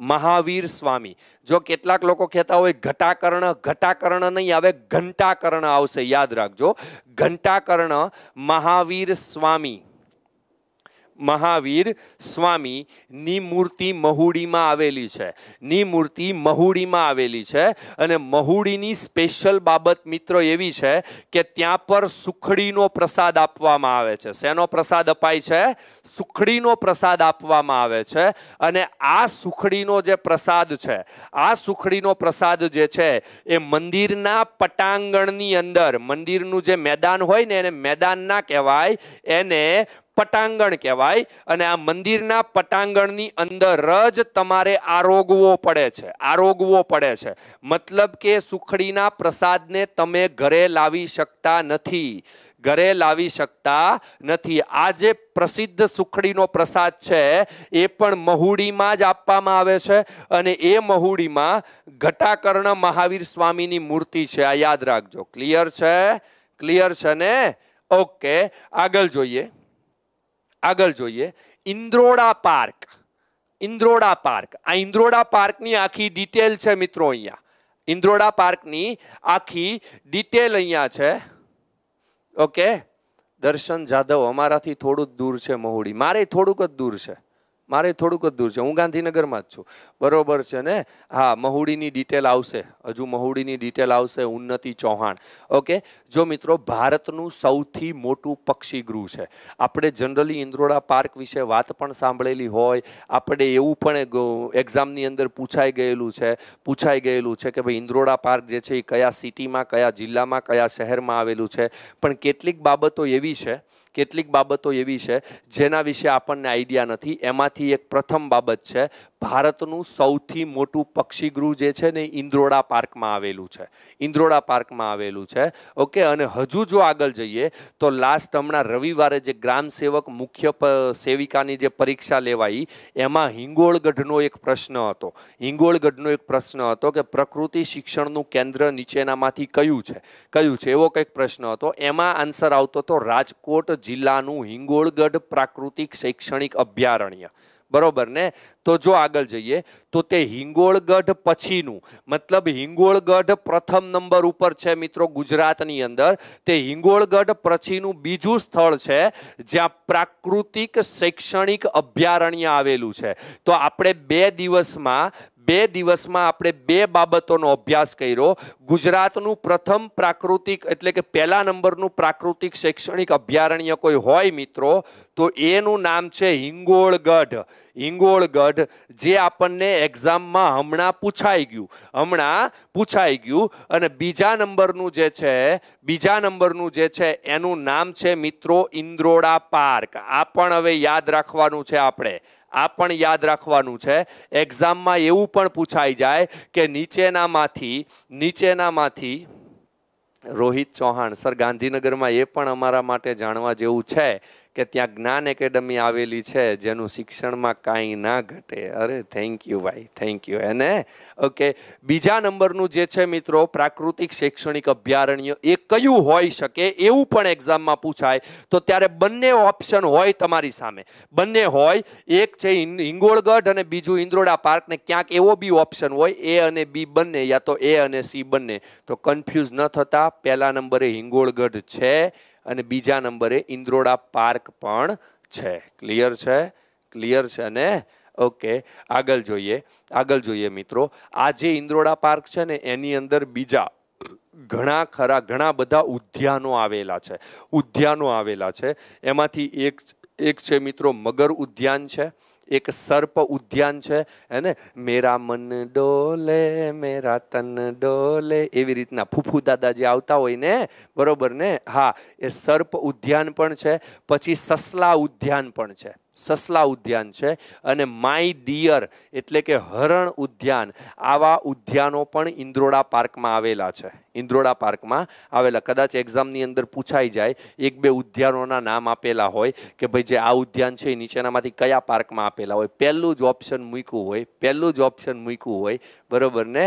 મહાવીર સ્વામી જો કેટલાક લોકો કહેતા હોય ઘટાકર્ણ ઘટાકર્ણ નહીં આવે ઘંટાકર્ણ આવશે યાદ રાખજો ઘંટાકર્ણ મહાવીર સ્વામી મહાવીર સ્વામીની મૂર્તિ મહુડીમાં આવેલી છે ની મૂર્તિ મહુડીમાં આવેલી છે અને મહુડીની સ્પેશિયલ બાબત મિત્રો એવી છે કે ત્યાં પર સુખડીનો પ્રસાદ આપવામાં આવે છે શેનો પ્રસાદ અપાય છે સુખડીનો પ્રસાદ આપવામાં આવે છે અને આ સુખડીનો જે પ્રસાદ છે આ સુખડીનો પ્રસાદ જે છે એ મંદિરના પટાંગણની અંદર મંદિરનું જે મેદાન હોય ને એને મેદાન ના કહેવાય એને પટાંગણ કહેવાય અને આ મંદિરના પટાંગણની અંદર જ તમારે આરોગવો પડે છે આરોગવો પડે છે મતલબ કે સુખડીના પ્રસાદને તમે ઘરે લાવી શકતા નથી ઘરે લાવી શકતા નથી આ જે પ્રસિદ્ધ સુખડીનો પ્રસાદ છે એ પણ મહુડીમાં જ આપવામાં આવે છે અને એ મહુડીમાં ઘટાકર્ણ મહાવીર સ્વામીની મૂર્તિ છે આ યાદ રાખજો ક્લિયર છે ક્લિયર છે ને ઓકે આગળ જોઈએ આગળ જોઈએ ઇન્દ્રોડા પાર્ક ઇન્દ્રોડા પાર્ક આ ઇન્દ્રોડા પાર્કની આખી ડિટેલ છે મિત્રો અહીંયા ઇન્દ્રોડા પાર્કની આખી ડિટેલ અહીંયા છે ઓકે દર્શન જાધવ અમારાથી થોડું જ દૂર છે મહુડી મારે થોડુંક જ દૂર છે મારે થોડુંક જ દૂર છે હું ગાંધીનગરમાં જ છું બરોબર છે ને હા મહુડીની ડિટેલ આવશે હજુ મહુડીની ડિટેલ આવશે ઉન્નતિ ચૌહાણ ઓકે જો મિત્રો ભારતનું સૌથી મોટું પક્ષીગૃહ છે આપણે જનરલી ઇન્દ્રોડા પાર્ક વિશે વાત પણ સાંભળેલી હોય આપણે એવું પણ એક્ઝામની અંદર પૂછાઈ ગયેલું છે પૂછાઈ ગયેલું છે કે ભાઈ ઇન્દ્રોડા પાર્ક જે છે એ કયા સિટીમાં કયા જિલ્લામાં કયા શહેરમાં આવેલું છે પણ કેટલીક બાબતો એવી છે કેટલીક બાબતો એવી છે જેના વિશે આપણને આઈડિયા નથી એમાંથી એક પ્રથમ બાબત છે ભારતનું સૌથી મોટું પક્ષીગૃહ જે છે ને ઇન્દ્રોડા પાર્કમાં આવેલું છે ઇન્દ્રોડા પાર્કમાં આવેલું છે ઓકે અને હજુ જો આગળ જઈએ તો લાસ્ટ હમણાં રવિવારે જે ગ્રામ સેવક મુખ્ય સેવિકાની જે પરીક્ષા લેવાઈ એમાં હિંગોળગઢનો એક પ્રશ્ન હતો હિંગોળગઢનો એક પ્રશ્ન હતો કે પ્રકૃતિ શિક્ષણનું કેન્દ્ર નીચેનામાંથી કયું છે કયું છે એવો કંઈક પ્રશ્ન હતો એમાં આન્સર આવતો હતો રાજકોટ જિલ્લાનું હિંગોળગઢ પ્રાકૃતિક શૈક્ષણિક અભયારણ્ય બરોબર ને તો જો આગળ જઈએ તો તે હિંગોળગઢ પછીનું મતલબ હિંગોળગઢ પ્રથમ નંબર ઉપર છે મિત્રો ગુજરાતની અંદર તે હિંગોળગઢ પછીનું બીજું સ્થળ છે જ્યાં પ્રાકૃતિક શૈક્ષણિક અભયારણ્ય આવેલું છે તો આપણે બે દિવસમાં બે દિવસમાં આપણે બે બાબતોનો અભ્યાસ કર્યો ગુજરાતનું પ્રથમ પ્રાકૃતિક એટલે કે પહેલા નંબરનું પ્રાકૃતિક શૈક્ષણિક અભયારણ્ય કોઈ હોય મિત્રો તો એનું નામ છે હિંગોળગઢ હિંગોળગઢ જે આપણને એક્ઝામમાં હમણાં પૂછાઈ ગયું હમણાં પૂછાઈ ગયું અને બીજા નંબરનું જે છે બીજા નંબરનું જે છે એનું નામ છે મિત્રો ઇન્દ્રોડા પાર્ક આ પણ હવે યાદ રાખવાનું છે આપણે આ પણ યાદ રાખવાનું છે એક્ઝામમાં એવું પણ પૂછાઈ જાય કે નીચેનામાંથી નીચેનામાંથી રોહિત ચૌહાણ સર ગાંધીનગરમાં એ પણ અમારા માટે જાણવા જેવું છે કે ત્યાં જ્ઞાન એકેડમી આવેલી છે જેનું શિક્ષણમાં કાંઈ ના ઘટે અરે થેન્ક યુ ભાઈ થેન્ક યુ એને ઓકે બીજા નંબરનું જે છે મિત્રો પ્રાકૃતિક શૈક્ષણિક અભ્યારણ્ય એ કયું હોઈ શકે એવું પણ એક્ઝામમાં પૂછાય તો ત્યારે બંને ઓપ્શન હોય તમારી સામે બંને હોય એક છે હિંગોળગઢ અને બીજું ઇન્દ્રોડા પાર્કને ક્યાંક એવો બી ઓપ્શન હોય એ અને બી બંને યા તો એ અને સી બંને તો કન્ફ્યુઝ ન થતા પહેલા નંબરે હિંગોળગઢ છે અને બીજા નંબરે ઇન્દ્રોડા પાર્ક પણ છે ક્લિયર છે ક્લિયર છે ને ઓકે આગળ જોઈએ આગળ જોઈએ મિત્રો આ જે ઇન્દ્રોડા પાર્ક છે ને એની અંદર બીજા ઘણા ખરા ઘણા બધા ઉદ્યાનો આવેલા છે ઉદ્યાનો આવેલા છે એમાંથી એક એક છે મિત્રો મગર ઉદ્યાન છે એક સર્પ ઉદ્યાન છે હે મેરા મન ડોલે મેરા તન ડોલે એવી રીતના ફૂફુ દાદાજી આવતા હોય ને બરોબર ને હા એ સર્પ ઉદ્યાન પણ છે પછી સસલા ઉદ્યાન પણ છે સસલા ઉદ્યાન છે અને માય ડિયર એટલે કે હરણ ઉદ્યાન આવા ઉદ્યાનો પણ ઇન્દ્રોડા પાર્કમાં આવેલા છે ઇન્દ્રોડા પાર્કમાં આવેલા કદાચ એક્ઝામની અંદર પૂછાઈ જાય એક બે ઉદ્યાનોના નામ આપેલા હોય કે ભાઈ જે આ ઉદ્યાન છે એ નીચેનામાંથી કયા પાર્કમાં આપેલા હોય પહેલું જ ઓપ્શન મૂક્યું હોય પહેલું જ ઓપ્શન મૂક્યું હોય બરાબર ને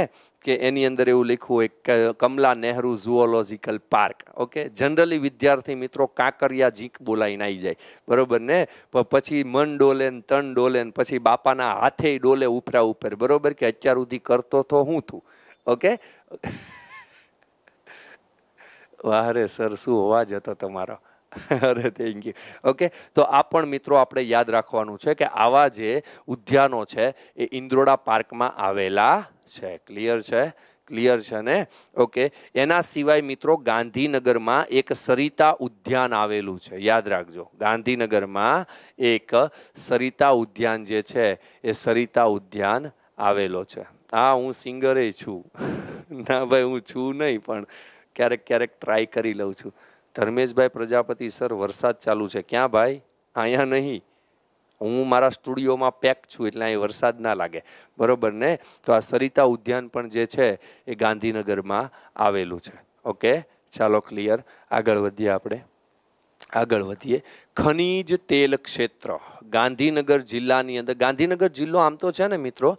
કે એની અંદર એવું લખ્યું હોય કે Kamla Nehru zoological park okay generally વિદ્યાર્થી મિત્રો કાંકરિયા જીંક બોલાઈને આવી જાય બરાબર ને પછી મન ડોલે ને તન ડોલે ને પછી બાપાના હાથે ડોલે ઉપરા ઉપર બરાબર કે અત્યાર સુધી કરતો તો હું છું ઓકે વાહ સર શું અવાજ હતો તમારો અરે થેન્ક યુ ઓકે તો આ પણ મિત્રો આપણે યાદ રાખવાનું છે કે આવા જે ઉદ્યાનો છે એ ઇન્દ્રોડા પાર્કમાં આવેલા છે ક્લિયર છે ક્લિયર છે ને ઓકે એના સિવાય મિત્રો ગાંધીનગરમાં એક સરિતા ઉદ્યાન આવેલું છે યાદ રાખજો ગાંધીનગરમાં એક સરિતા ઉદ્યાન જે છે એ સરિતા ઉદ્યાન આવેલો છે હા હું સિંગરે છું ના ભાઈ હું છું નહીં પણ ક્યારેક ક્યારેક ટ્રાય કરી લઉં છું ધર્મેશભાઈ પ્રજાપતિ સર વરસાદ ચાલુ છે ક્યાં ભાઈ અહીંયા નહીં હું મારા સ્ટુડિયોમાં પેક છું એટલે અહીં વરસાદ ના લાગે બરોબર ને તો આ સરિતા ઉદ્યાન પણ જે છે એ ગાંધીનગરમાં આવેલું છે ઓકે ચાલો ક્લિયર આગળ વધીએ આપણે આગળ વધીએ ખનીજ તેલ ક્ષેત્ર ગાંધીનગર જિલ્લાની અંદર ગાંધીનગર જિલ્લો આમ તો છે ને મિત્રો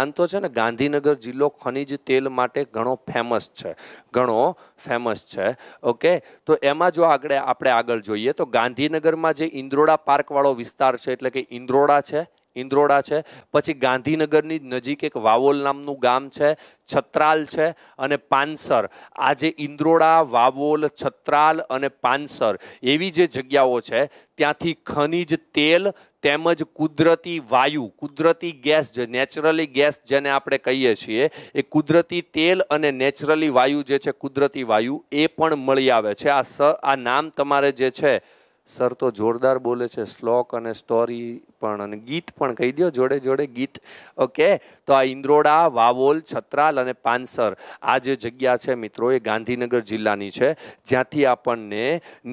આમ તો છે ને ગાંધીનગર જિલ્લો ખનીજ તેલ માટે ઘણો ફેમસ છે ઘણો ફેમસ છે ઓકે તો એમાં જો આગળ આપણે આગળ જોઈએ તો ગાંધીનગરમાં જે ઇન્દ્રોડા પાર્કવાળો વિસ્તાર છે એટલે કે ઇન્દ્રોડા છે ઇન્દ્રોડા છે પછી ગાંધીનગરની નજીક એક વાવોલ નામનું ગામ છે છત્રાલ છે અને પાનસર આ જે ઇન્દ્રોડા વાવોલ છત્રાલ અને પાનસર એવી જે જગ્યાઓ છે ત્યાંથી ખનિજ તેલ તેમજ કુદરતી વાયુ કુદરતી ગેસ જે નેચરલી ગેસ જેને આપણે કહીએ છીએ એ કુદરતી તેલ અને નેચરલી વાયુ જે છે કુદરતી વાયુ એ પણ મળી આવે છે આ સ આ નામ તમારે જે છે સર તો જોરદાર બોલે છે શ્લોક અને સ્ટોરી પણ અને ગીત પણ કહી દો જોડે જોડે ગીત ઓકે તો આ ઇન્દ્રોડા વાવોલ છત્રાલ અને પાનસર આ જે જગ્યા છે મિત્રો એ ગાંધીનગર જિલ્લાની છે જ્યાંથી આપણને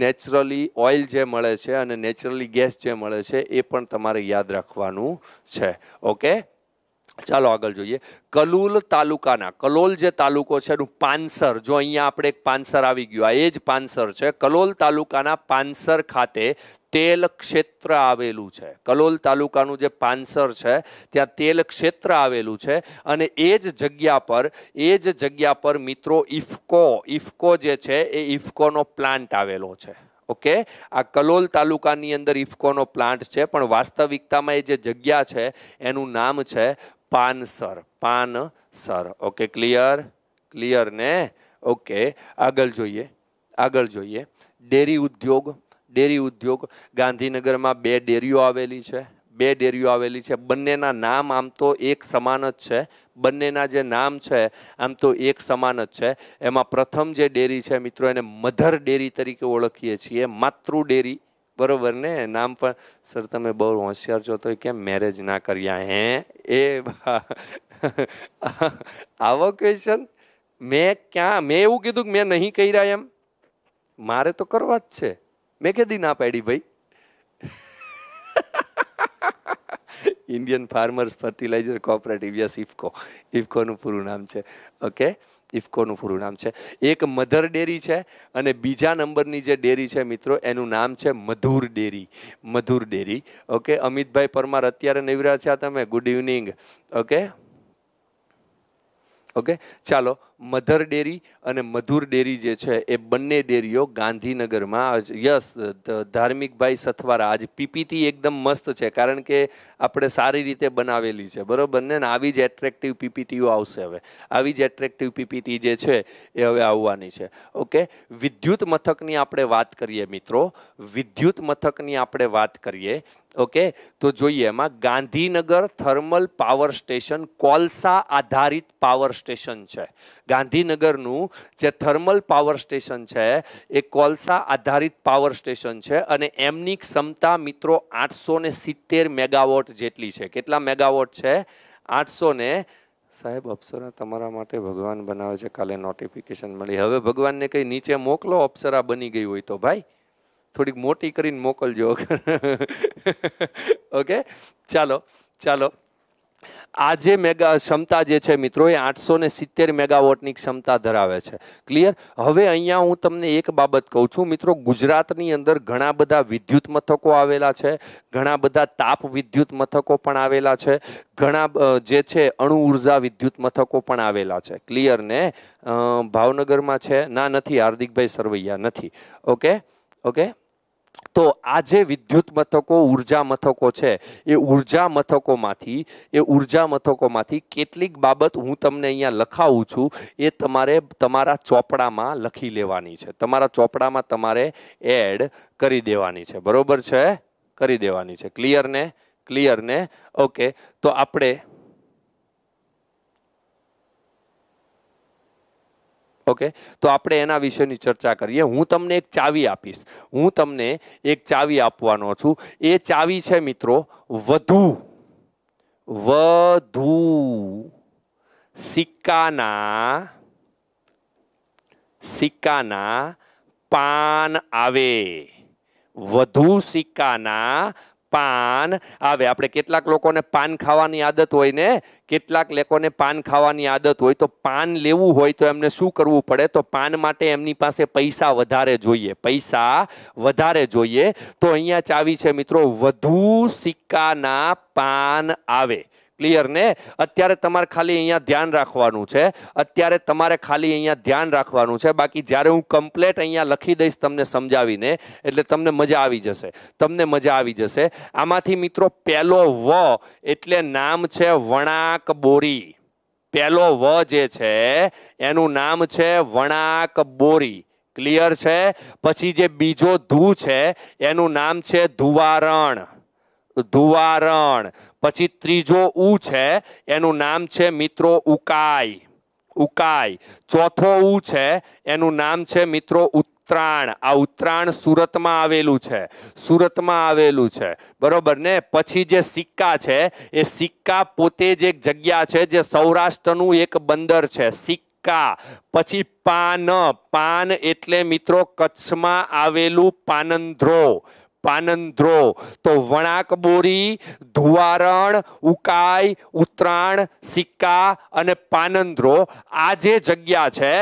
નેચરલી ઓઇલ જે મળે છે અને નેચરલી ગેસ જે મળે છે એ પણ તમારે યાદ રાખવાનું છે ઓકે ચાલો આગળ જોઈએ કલોલ તાલુકાના કલોલ જે તાલુકો છે એનું પાનસર જો અહીંયા આપણે એક પાનસર આવી ગયું આ એ જ પાનસર છે કલોલ તાલુકાના પાનસર ખાતે તેલ ક્ષેત્ર આવેલું છે કલોલ તાલુકાનું જે પાનસર છે ત્યાં તેલ ક્ષેત્ર આવેલું છે અને એ જ જગ્યા પર એ જ જગ્યા પર મિત્રો ઇફકો ઇફકો જે છે એ ઇફકોનો પ્લાન્ટ આવેલો છે ઓકે આ કલોલ તાલુકાની અંદર ઇફકોનો પ્લાન્ટ છે પણ વાસ્તવિકતામાં એ જે જગ્યા છે એનું નામ છે Pansar Pansar okay clear clear ને ઓકે આગળ જોઈએ આગળ જોઈએ ડેરી ઉદ્યોગ ડેરી ઉદ્યોગ ગાંધીનગરમાં બે ડેરીઓ આવેલી છે બે ડેરીઓ આવેલી છે બંનેના નામ આમ તો એક સમાન જ છે બંનેના જે નામ છે આમ તો એક સમાન જ છે એમાં પ્રથમ જે ડેરી છે મિત્રો એને મધર ડેરી તરીકે ઓળખીએ છીએ માતૃ ડેરી બરોબર ને નામ પણ સર તમે બહુ હોશિયાર છો તો કેમ મેરેજ ના કર્યા હે એ આવો ક્વેશ્ચન મેં ક્યાં મેં એવું કીધું કે મેં નહીં કર્યા એમ મારે તો કરવા જ છે મેં કીધી ના પાડી ભાઈ Indian farmers fertiliser cooperative yes IFFCO ઇફકોનું પૂરું નામ છે ઓકે ઇફકોનું પૂરું નામ છે એક મધર ડેરી છે અને બીજા નંબરની જે ડેરી છે મિત્રો એનું નામ છે Madhur Dairy Madhur Dairy okay Amitbhai Parmar અત્યારે નિવરા છે તમે ગુડ ઇવનિંગ ઓકે ઓકે ચાલો મધર ડેરી અને મધુર ડેરી જે છે એ બંને ડેરીઓ ગાંધીનગરમાં યસ ધાર્મિકભાઈ સથવારા આજ પીપીટી એકદમ મસ્ત છે કારણ કે આપણે સારી રીતે બનાવેલી છે બરાબર ને આવી જ એટ્રેક્ટિવ પીપીટીઓ આવશે હવે આવી જ એટ્રેક્ટિવ પીપીટી જે છે એ હવે આવવાની છે ઓકે વિદ્યુત મથકની આપણે વાત કરીએ મિત્રો વિદ્યુત મથકની આપણે વાત કરીએ ઓકે તો જોઈએ એમાં ગાંધીનગર થર્મલ પાવર સ્ટેશન કોલસા આધારિત પાવર સ્ટેશન છે ગાંધીનગરનું જે થર્મલ પાવર સ્ટેશન છે એ કોલસા આધારિત પાવર સ્ટેશન છે અને એમની ક્ષમતા મિત્રો આઠસો ને સિત્તેર મેગાવોટ જેટલી છે કેટલા મેગાવોટ છે આઠસો ને સાહેબ અપ્સરા તમારા માટે ભગવાન બનાવે છે કાલે નોટિફિકેશન મળી હવે ભગવાનને કંઈ નીચે મોકલો અપ્સરા બની ગઈ હોય તો ભાઈ થોડીક મોટી કરીને મોકલજો ઓકે ચાલો ચાલો આજે મેગા ક્ષમતા જે છે મિત્રો એ આઠસો ને સિત્તેર મેગાવોટની ક્ષમતા ધરાવે છે ક્લિયર હવે અહીંયા હું તમને એક બાબત કહું છું મિત્રો ગુજરાતની અંદર ઘણા બધા વિદ્યુત મથકો આવેલા છે ઘણા બધા તાપ વિદ્યુત મથકો પણ આવેલા છે ઘણા જે છે અણુ ઉર્જા વિદ્યુત મથકો પણ આવેલા છે ક્લિયર ને ભાવનગરમાં છે ના નથી હાર્દિકભાઈ સરવૈયા નથી ઓકે ઓકે તો આ જે વિદ્યુત મથકો ઉર્જા મથકો છે એ ઉર્જા મથકોમાંથી એ ઉર્જા મથકોમાંથી કેટલીક બાબત હું તમને અહીંયા લખાવું છું એ તમારે તમારા ચોપડામાં લખી લેવાની છે તમારા ચોપડામાં તમારે એડ કરી દેવાની છે બરાબર છે કરી દેવાની છે ક્લિયર ને ક્લિયર ને ઓકે તો આપણે ઓકે તો આપણે એના વિશેની ચર્ચા કરીએ હું તમને એક ચાવી આપીશ હું તમને એક ચાવી આપવાનો છું એ ચાવી છે મિત્રો વધુ વધુ સિક્કાના સિક્કાના પાન આવે વધુ સિક્કાના પાન આવે આપણે કેટલાક લોકોને પાન ખાવાની આદત હોય ને કેટલાક લોકોને પાન ખાવાની આદત હોય તો પાન લેવું હોય તો એમને શું કરવું પડે તો પાન માટે એમની પાસે પૈસા વધારે જોઈએ પૈસા વધારે જોઈએ તો અહીંયા ચાવી છે મિત્રો વધુ સિક્કાના પાન આવે ક્લિયર ને અત્યારે તમારે ખાલી અહીંયા ધ્યાન રાખવાનું છે અત્યારે તમારે ખાલી અહીંયા ધ્યાન રાખવાનું છે બાકી જ્યારે હું કમ્પ્લેટ અહીંયા લખી દઈશ તમને સમજાવીને એટલે તમને મજા આવી જશે તમને મજા આવી જશે આમાંથી મિત્રો પહેલો વ એટલે નામ છે વણાક બોરી પહેલો વ જે છે એનું નામ છે વણાક બોરી ક્લિયર છે પછી જે બીજો ધુ છે એનું નામ છે ધુવારણ ધુવારણ પછી ત્રીજો ઉ છે એનું નામ છે મિત્રો ઉકાઈ ઉકાઈ ચોથો ઉ છે એનું નામ છે મિત્રો ઉત્તરાયણ આ ઉત્તરાયણ સુરતમાં આવેલું છે સુરતમાં આવેલું છે બરોબર ને પછી જે સિક્કા છે એ સિક્કા પોતે જ એક જગ્યા છે જે સૌરાષ્ટ્રનું એક બંદર છે સિક્કા પછી પાન પાન એટલે મિત્રો કચ્છમાં આવેલું પાનંદ્રો પાનંદ્રો તો વણાકબોરી ધુવારણ ઉકાઈ ઉત્તરાયણ સિક્કા અને પાનંદ્રો આ જે જગ્યા છે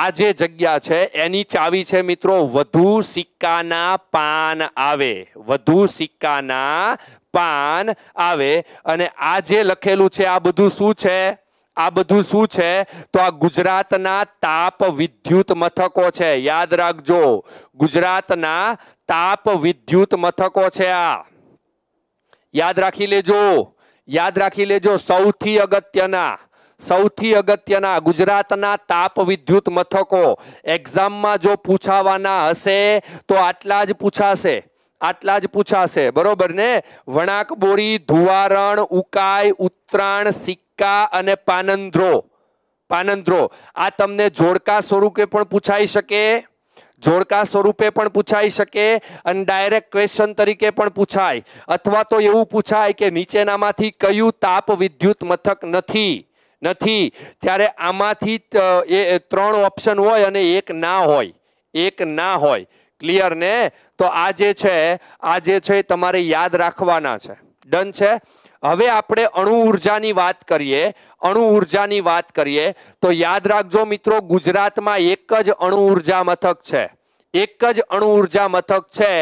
આ જે જગ્યા છે એની ચાવી છે મિત્રો વધુ સિક્કાના પાન આવે વધુ સિક્કાના પાન આવે અને આ જે લખેલું છે આ બધું શું છે આ બધું શું છે તો આ ગુજરાતના તાપ વિદ્યુત મથકો છે યાદ રાખજો ગુજરાતના તાપ વિદ્યુત મથકો છે આ યાદ રાખી લેજો યાદ રાખી લેજો સૌથી અગત્યના સૌથી અગત્યના ગુજરાતના તાપ વિદ્યુત મથકો એક્ઝામમાં જો પૂછાવાના હશે તો આટલા જ પૂછાશે આટલા જ પૂછાશે બરોબર ને વણાક બોરી ધુવારણ ઉકાય ઉત્તરાયણ સિક્કા અને પાનંદ્રો પાનંદ્રો આ તમને જોડકા સ્વરૂપે પણ પૂછાઈ શકે જોડકા સ્વરૂપે પણ પૂછાઈ શકે અને ડાયરેક્ટ ક્વેશ્ચન તરીકે પણ પૂછાય અથવા તો એવું પૂછાય કે નીચેનામાંથી કયું તાપ વિદ્યુત મથક નથી નથી ત્યારે આમાંથી એ ત્રણ ઓપ્શન હોય અને એક ના હોય એક ના હોય ક્લિયર ને તો આ જે છે આ જે છે તમારે યાદ રાખવાના છે ડન છે હવે આપણે અણુ ઉર્જાની વાત કરીએ અણુ ઉર્જાની વાત કરીએ તો યાદ રાખજો મિત્રો ગુજરાતમાં એક જ અણુ ઉર્જા મથક છે એક જ અણુ ઉર્જા મથક છે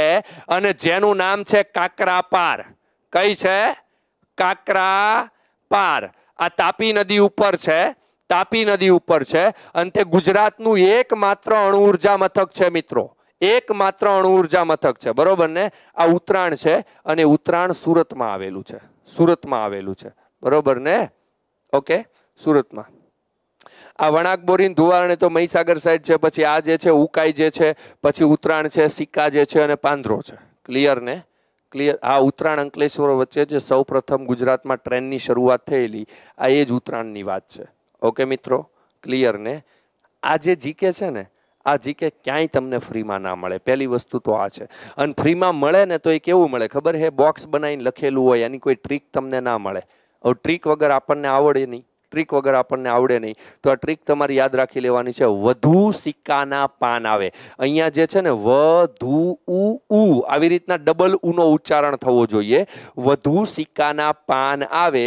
અને જેનું નામ છે કાકરાપાર કઈ છે કાકરાપાર આ તાપી નદી ઉપર છે તાપી નદી ઉપર છે અને તે ગુજરાતનું એકમાત્ર અણુ ઉર્જા મથક છે મિત્રો એકમાત્ર અણુ ઉર્જા મથક છે બરોબર ને આ ઉત્તરાયણ છે અને ઉત્તરાયણ સુરતમાં આવેલું છે સુરતમાં આવેલું છે બરોબર ને ઓકે સુરતમાં આ વણાક બોરીન ધુવાણ તો મહીસાગર સાઈડ છે પછી આ જે છે ઉકાઈ જે છે પછી ઉત્તરાયણ છે સિક્કા જે છે અને પાંદરો છે ક્લિયર ને ક્લિયર આ ઉત્તરાયણ અંકલેશ્વર વચ્ચે જે સૌ પ્રથમ ગુજરાતમાં ટ્રેનની શરૂઆત થયેલી આ એ જ ઉત્તરાયણની વાત છે ઓકે મિત્રો ક્લિયર ને આ જે જીકે છે ને આ જીકે ક્યાંય તમને ફ્રીમાં ના મળે પહેલી વસ્તુ તો આ છે અને ફ્રીમાં મળે ને તો એ કેવું મળે ખબર હે બોક્સ બનાવીને લખેલું હોય એની કોઈ ટ્રીક તમને ના મળે હવે ટ્રીક વગર આપણને આવડે નહીં ટ્રીક વગર આપણને આવડે નહીં તો આ ટ્રીક તમારી યાદ રાખી લેવાની છે વધુ સિક્કાના પાન આવે અહીંયા જે છે ને વધુ ઉ ઉ આવી રીતના ડબલ ઉનો ઉચ્ચારણ થવો જોઈએ વધુ સિક્કાના પાન આવે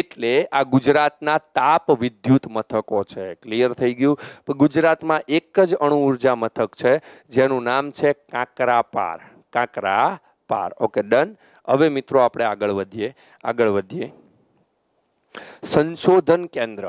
એટલે આ ગુજરાતના તાપ વિદ્યુત મથકો છે ક્લિયર થઈ ગયું ગુજરાતમાં એક જ અણુ ઉર્જા મથક છે જેનું નામ છે કાંકરાપાર કાંકરાપાર ઓકે ડન હવે મિત્રો આપણે આગળ વધીએ આગળ વધીએ સંશોધન કેન્દ્ર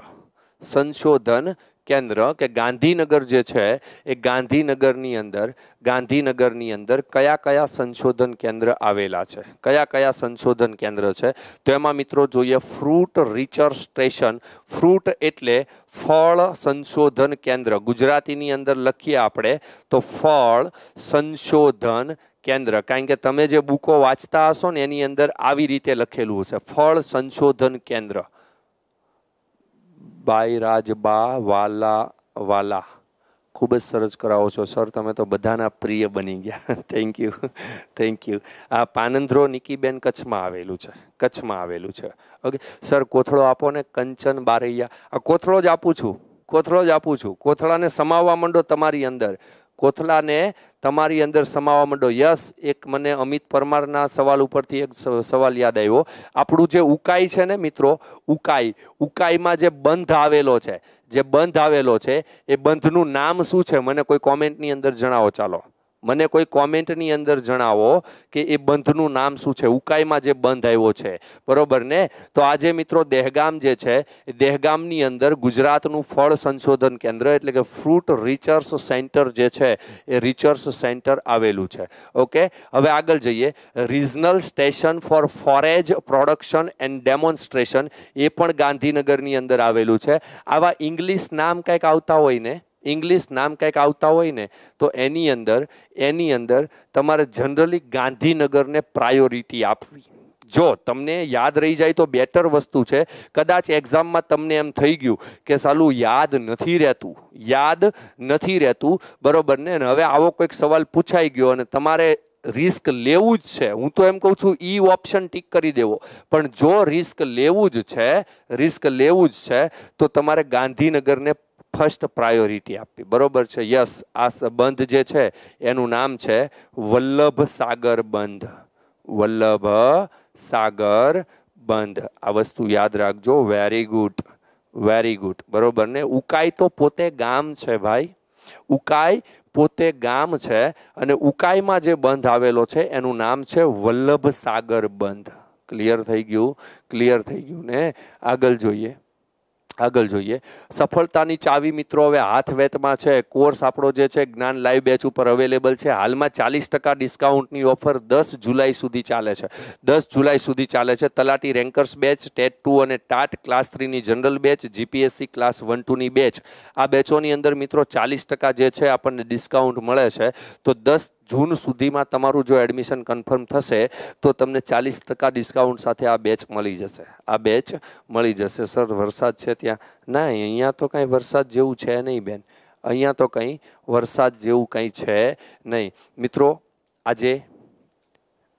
સંશોધન કેન્દ્ર કે ગાંધીનગર જે છે એ ગાંધીનગરની અંદર ગાંધીનગરની અંદર કયા કયા સંશોધન કેન્દ્ર આવેલા છે કયા કયા સંશોધન કેન્દ્ર છે તો એમાં મિત્રો જોઈએ ફ્રૂટ રિચર સ્ટેશન ફ્રૂટ એટલે ફળ સંશોધન કેન્દ્ર ગુજરાતીની અંદર લખીએ આપણે તો ફળ સંશોધન કેન્દ્ર કારણ કે તમે જે બુકો વાંચતા હશો ને એની અંદર આવી રીતે લખેલું હશે ફળ સંશોધન કેન્દ્ર બાઈ રાજબા વાલા વાલા ખૂબ જ સરસ કરાવો છો સર તમે તો બધાના પ્રિય બની ગયા થેન્ક યુ થેન્ક યુ આ પાનંદ્રો નિકીબેન કચ્છમાં આવેલું છે કચ્છમાં આવેલું છે ઓકે સર કોથળો આપો ને કંચન બારૈયા આ કોથળો જ આપું છું કોથળો જ આપું છું કોથળાને સમાવવા માંડો તમારી અંદર કોથલાને તમારી અંદર સમાવા માંડો યસ એક મને અમિત પરમારના સવાલ ઉપરથી એક સવાલ યાદ આવ્યો આપણું જે ઉકાઈ છે ને મિત્રો ઉકાઈ ઉકાઈમાં જે બંધ આવેલો છે જે બંધ આવેલો છે એ બંધનું નામ શું છે મને કોઈ કોમેન્ટની અંદર જણાવો ચાલો મને કોઈ કોમેન્ટની અંદર જણાવો કે એ બંધનું નામ શું છે ઉકાઈમાં જે બંધ આવ્યો છે બરોબર ને તો આજે મિત્રો દહેગામ જે છે એ દહેગામની અંદર ગુજરાતનું ફળ સંશોધન કેન્દ્ર એટલે કે ફ્રૂટ રિચર્સ સેન્ટર જે છે એ રિચર્સ સેન્ટર આવેલું છે ઓકે હવે આગળ જઈએ regional station for forage production and demonstration એ પણ ગાંધીનગરની અંદર આવેલું છે આવા ઇંગ્લિશ નામ કંઈક આવતા હોય ને ઇંગ્લિશ નામ કંઈક આવતા હોય ને તો એની અંદર એની અંદર તમારે જનરલી ગાંધીનગરને પ્રાયોરિટી આપવી જો તમને યાદ રહી જાય તો બેટર વસ્તુ છે કદાચ એક્ઝામમાં તમને એમ થઈ ગયું કે સાલું યાદ નથી રહેતું યાદ નથી રહેતું બરોબર ને હવે આવો કોઈક સવાલ પૂછાઈ ગયો અને તમારે રિસ્ક લેવું જ છે હું તો એમ કહું છું ઈ ઓપ્શન ટીક કરી દેવો પણ જો રિસ્ક લેવું જ છે રિસ્ક લેવું જ છે તો તમારે ગાંધીનગરને ફર્સ્ટ પ્રાયોરિટી આપવી બરોબર છે યસ આ બંધ જે છે એનું નામ છે વલ્લભ સાગર બંધ વલ્લભ સાગર બંધ આ વસ્તુ યાદ રાખજો વેરી ગુડ વેરી ગુડ બરાબર ને ઉકાઈ તો પોતે ગામ છે ભાઈ ઉકાઈ પોતે ગામ છે અને ઉકાઈમાં જે બંધ આવેલો છે એનું નામ છે વલ્લભ સાગર બંધ ક્લિયર થઈ ગયું ક્લિયર થઈ ગયું ને આગળ જોઈએ આગળ જોઈએ સફળતાની ચાવી મિત્રો હવે હાથ વેતમાં છે કોર્સ આપણો જે છે જ્ઞાન લાઈવ બેચ ઉપર અવેલેબલ છે હાલમાં ચાલીસ ટકા ડિસ્કાઉન્ટની ઓફર દસ જુલાઈ સુધી ચાલે છે દસ જુલાઈ સુધી ચાલે છે તલાટી રેન્કર્સ બેચ ટેટ ટુ અને ટાટ ક્લાસ થ્રીની general batch GPSC class one ટુની બેચ આ બેચોની અંદર મિત્રો ચાલીસ ટકા જે છે આપણને ડિસ્કાઉન્ટ મળે છે તો દસ જૂન સુધીમાં તમારું જો એડમિશન કન્ફર્મ થશે તો તમને ચાલીસ ટકા ડિસ્કાઉન્ટ સાથે આ બેચ મળી જશે આ બેચ મળી જશે સર વરસાદ છે ત્યાં ના અહીંયા તો કાંઈ વરસાદ જેવું છે નહીં બેન અહીંયા તો કંઈ વરસાદ જેવું કંઈ છે નહીં મિત્રો આજે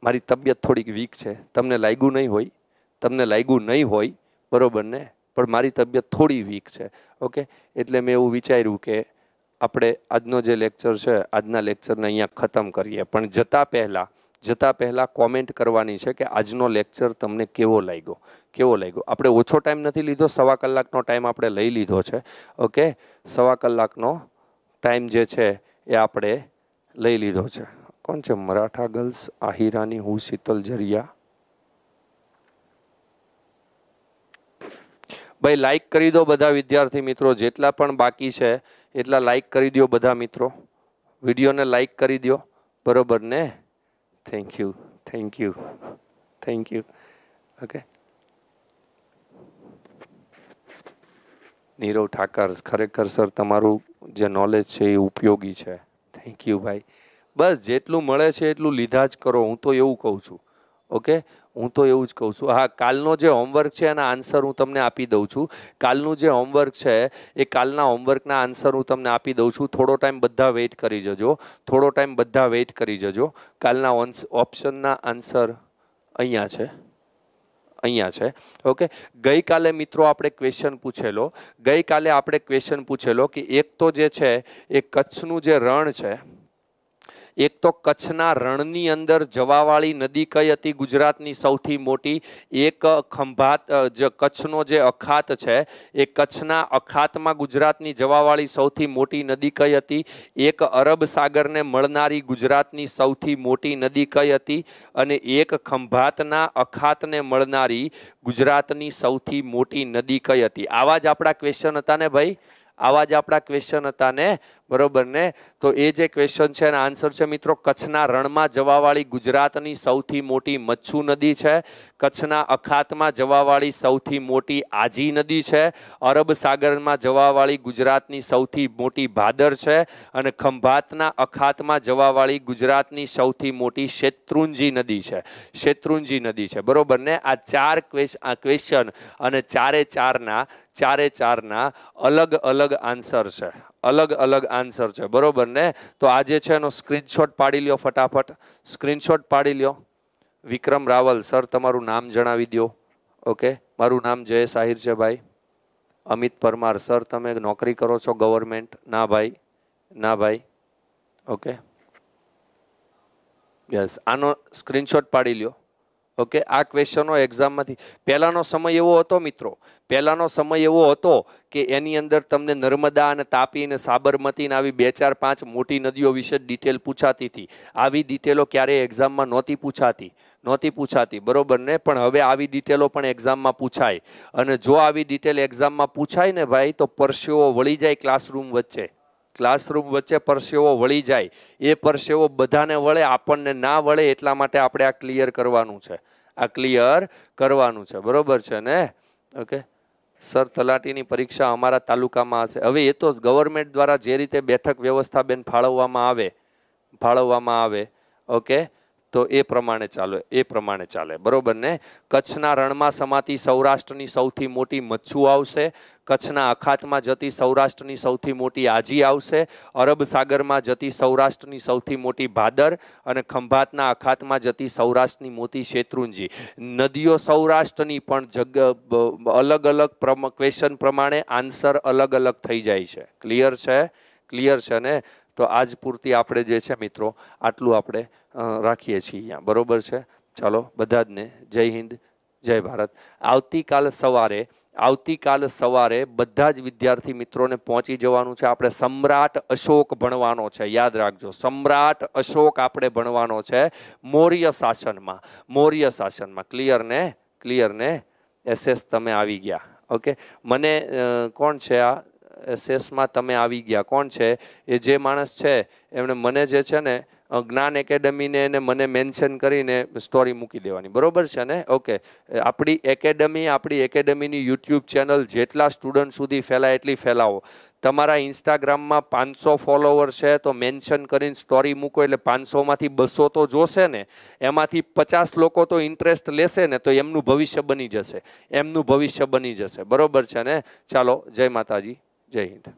મારી તબિયત થોડીક વીક છે તમને લાગ્યું નહીં હોય તમને લાગ્યું નહીં હોય બરાબર ને પણ મારી તબિયત થોડી વીક છે ઓકે એટલે મેં એવું વિચાર્યું કે આપણે આજનો જે લેક્ચર છે આજના લેક્ચરને અહીંયા ખતમ કરીએ પણ જતાં પહેલાં જતાં પહેલાં કોમેન્ટ કરવાની છે કે આજનો લેક્ચર તમને કેવો લાગ્યો કેવો લાગ્યો આપણે ઓછો ટાઈમ નથી લીધો સવા કલાકનો ટાઈમ આપણે લઈ લીધો છે ઓકે સવા કલાકનો ટાઈમ જે છે એ આપણે લઈ લીધો છે કોણ છે મરાઠા ગર્લ્સ આહિરાની હું શીતલ જરિયા ભાઈ લાઈક કરી દો બધા વિદ્યાર્થી મિત્રો જેટલા પણ બાકી છે એટલા લાઈક કરી દો બધા મિત્રો વિડીયોને લાઈક કરી દો બરોબર ને thank you thank you thank you okay Nirav Thakar ખરેખર સર તમારું જે નોલેજ છે એ ઉપયોગી છે થેન્ક યુ ભાઈ બસ જેટલું મળે છે એટલું લીધા જ કરો હું તો એવું કહું છું ઓકે હું તો એવું જ કહું છું હા કાલનો જે હોમવર્ક છે એના આન્સર હું તમને આપી દઉં છું કાલનું જે હોમવર્ક છે એ કાલના હોમવર્કના આન્સર હું તમને આપી દઉં છું થોડો ટાઈમ બધા વેઇટ કરી જજો થોડો ટાઈમ બધા વેઇટ કરી જજો કાલના ઓપ્શનના આન્સર અહીંયા છે અહીંયા છે ઓકે ગઈકાલે મિત્રો આપણે ક્વેશ્ચન પૂછેલો ગઈકાલે આપણે ક્વેશ્ચન પૂછેલો કે એક તો જે છે એ કચ્છનું જે રણ છે એક તો કચ્છના રણની અંદર જવાવાળી નદી કઈ હતી ગુજરાતની સૌથી મોટી એક ખંભાત જે કચ્છનો જે અખાત છે એ કચ્છના અખાતમાં ગુજરાતની જવાવાળી સૌથી મોટી નદી કઈ હતી એક અરબ સાગરને મળનારી ગુજરાતની સૌથી મોટી નદી કઈ હતી અને એક ખંભાતના અખાતને મળનારી ગુજરાતની સૌથી મોટી નદી કઈ હતી આવા જ આપણા ક્વેશ્ચન હતા ને ભાઈ આવા જ આપણા ક્વેશ્ચન હતા ને બરોબર ને તો એ જે ક્વેશ્ચન છે એના આન્સર છે મિત્રો કચ્છના રણમાં જવાવાળી ગુજરાતની સૌથી મોટી મચ્છુ નદી છે કચ્છના અખાતમાં જવાવાળી સૌથી મોટી આજી નદી છે અરબ સાગરમાં જવાવાળી ગુજરાતની સૌથી મોટી ભાદર છે અને ખંભાતના અખાતમાં જવાવાળી ગુજરાતની સૌથી મોટી શેત્રુંજી નદી છે શેત્રુંજી નદી છે બરોબર ને આ ચાર ક્વેશ્ચન અને ચારે ચારના ચારે ચારના અલગ અલગ આન્સર છે અલગ અલગ આન્સર છે બરાબર ને તો આજે છે એનો સ્ક્રીનશોટ પાડી લ્યો ફટાફટ સ્ક્રીનશોટ પાડી લ્યો વિક્રમ રાવલ સર તમારું નામ જણાવી દો ઓકે મારું નામ જયેશ આહિર છે ભાઈ અમિત પરમાર સર તમે નોકરી કરો છો ગવર્મેન્ટ ના ભાઈ ના ભાઈ ઓકે યસ આનો સ્ક્રીનશોટ પાડી લ્યો ઓકે આ ક્વેશ્ચનો એક્ઝામમાંથી પહેલાંનો સમય એવો હતો મિત્રો પહેલાંનો સમય એવો હતો કે એની અંદર તમને નર્મદા અને તાપી અને સાબરમતીને આવી બે ચાર પાંચ મોટી નદીઓ વિશે ડિટેલ પૂછાતી હતી આવી ડિટેલો ક્યારેય એક્ઝામમાં નહોતી પૂછાતી નહોતી પૂછાતી બરોબર ને પણ હવે આવી ડિટેલો પણ એક્ઝામમાં પૂછાય અને જો આવી ડિટેલ એક્ઝામમાં પૂછાય ને ભાઈ તો પરસેવો વળી જાય ક્લાસરૂમ વચ્ચે ક્લાસરૂમ વચ્ચે પરસેવો વળી જાય એ પરસેવો બધાને વળે આપણને ના વળે એટલા માટે આપણે આ ક્લિયર કરવાનું છે આ ક્લિયર કરવાનું છે બરોબર છે ને ઓકે સર તલાટીની પરીક્ષા અમારા તાલુકામાં હશે હવે એ તો ગવર્મેન્ટ દ્વારા જે રીતે બેઠક વ્યવસ્થા બેન ફાળવવામાં આવે ફાળવવામાં આવે ઓકે તો એ પ્રમાણે ચાલે એ પ્રમાણે ચાલે બરોબર ને કચ્છના રણમાં સમાતી સૌરાષ્ટ્રની સૌથી મોટી મચ્છુ આવશે કચ્છના અખાતમાં જતી સૌરાષ્ટ્રની સૌથી મોટી આજી આવશે અરબ સાગરમાં જતી સૌરાષ્ટ્રની સૌથી મોટી ભાદર અને ખંભાતના અખાતમાં જતી સૌરાષ્ટ્રની મોટી શેત્રુંજી નદીઓ સૌરાષ્ટ્રની પણ જગ અલગ અલગ ક્વેશ્ચન પ્રમાણે આન્સર અલગ અલગ થઈ જાય છે ક્લિયર છે ક્લિયર છે ને તો આજ પૂરતી આપણે જે છે મિત્રો આટલું આપણે રાખીએ છીએ અહીંયા બરોબર છે ચાલો બધા જને જય હિન્દ જય ભારત આવતીકાલ સવારે આવતીકાલ સવારે બધા જ વિદ્યાર્થી મિત્રોને પહોંચી જવાનું છે આપણે સમ્રાટ અશોક ભણવાનો છે યાદ રાખજો સમ્રાટ અશોક આપણે ભણવાનો છે મૌર્ય શાસનમાં મૌર્ય શાસનમાં ક્લિયર ને ક્લિયર ને એસએસ તમે આવી ગયા ઓકે મને કોણ છે આ એસએસમાં તમે આવી ગયા કોણ છે એ જે માણસ છે એમણે મને જે છે ને જ્ઞાન એકેડમીને એને મને મેન્શન કરીને સ્ટોરી મૂકી દેવાની બરોબર છે ને ઓકે આપણી એકેડમી આપણી એકેડમીની યુટ્યુબ ચેનલ જેટલા સ્ટુડન્ટ સુધી ફેલાય એટલી ફેલાવો તમારા ઇન્સ્ટાગ્રામમાં પાંચસો ફોલોવર છે તો મેન્શન કરીને સ્ટોરી મૂકો એટલે પાંચસોમાંથી બસો તો જોશે ને એમાંથી પચાસ લોકો તો ઇન્ટરેસ્ટ લેશે ને તો એમનું ભવિષ્ય બની જશે એમનું ભવિષ્ય બની જશે બરોબર છે ને ચાલો જય માતાજી જય હિન્દ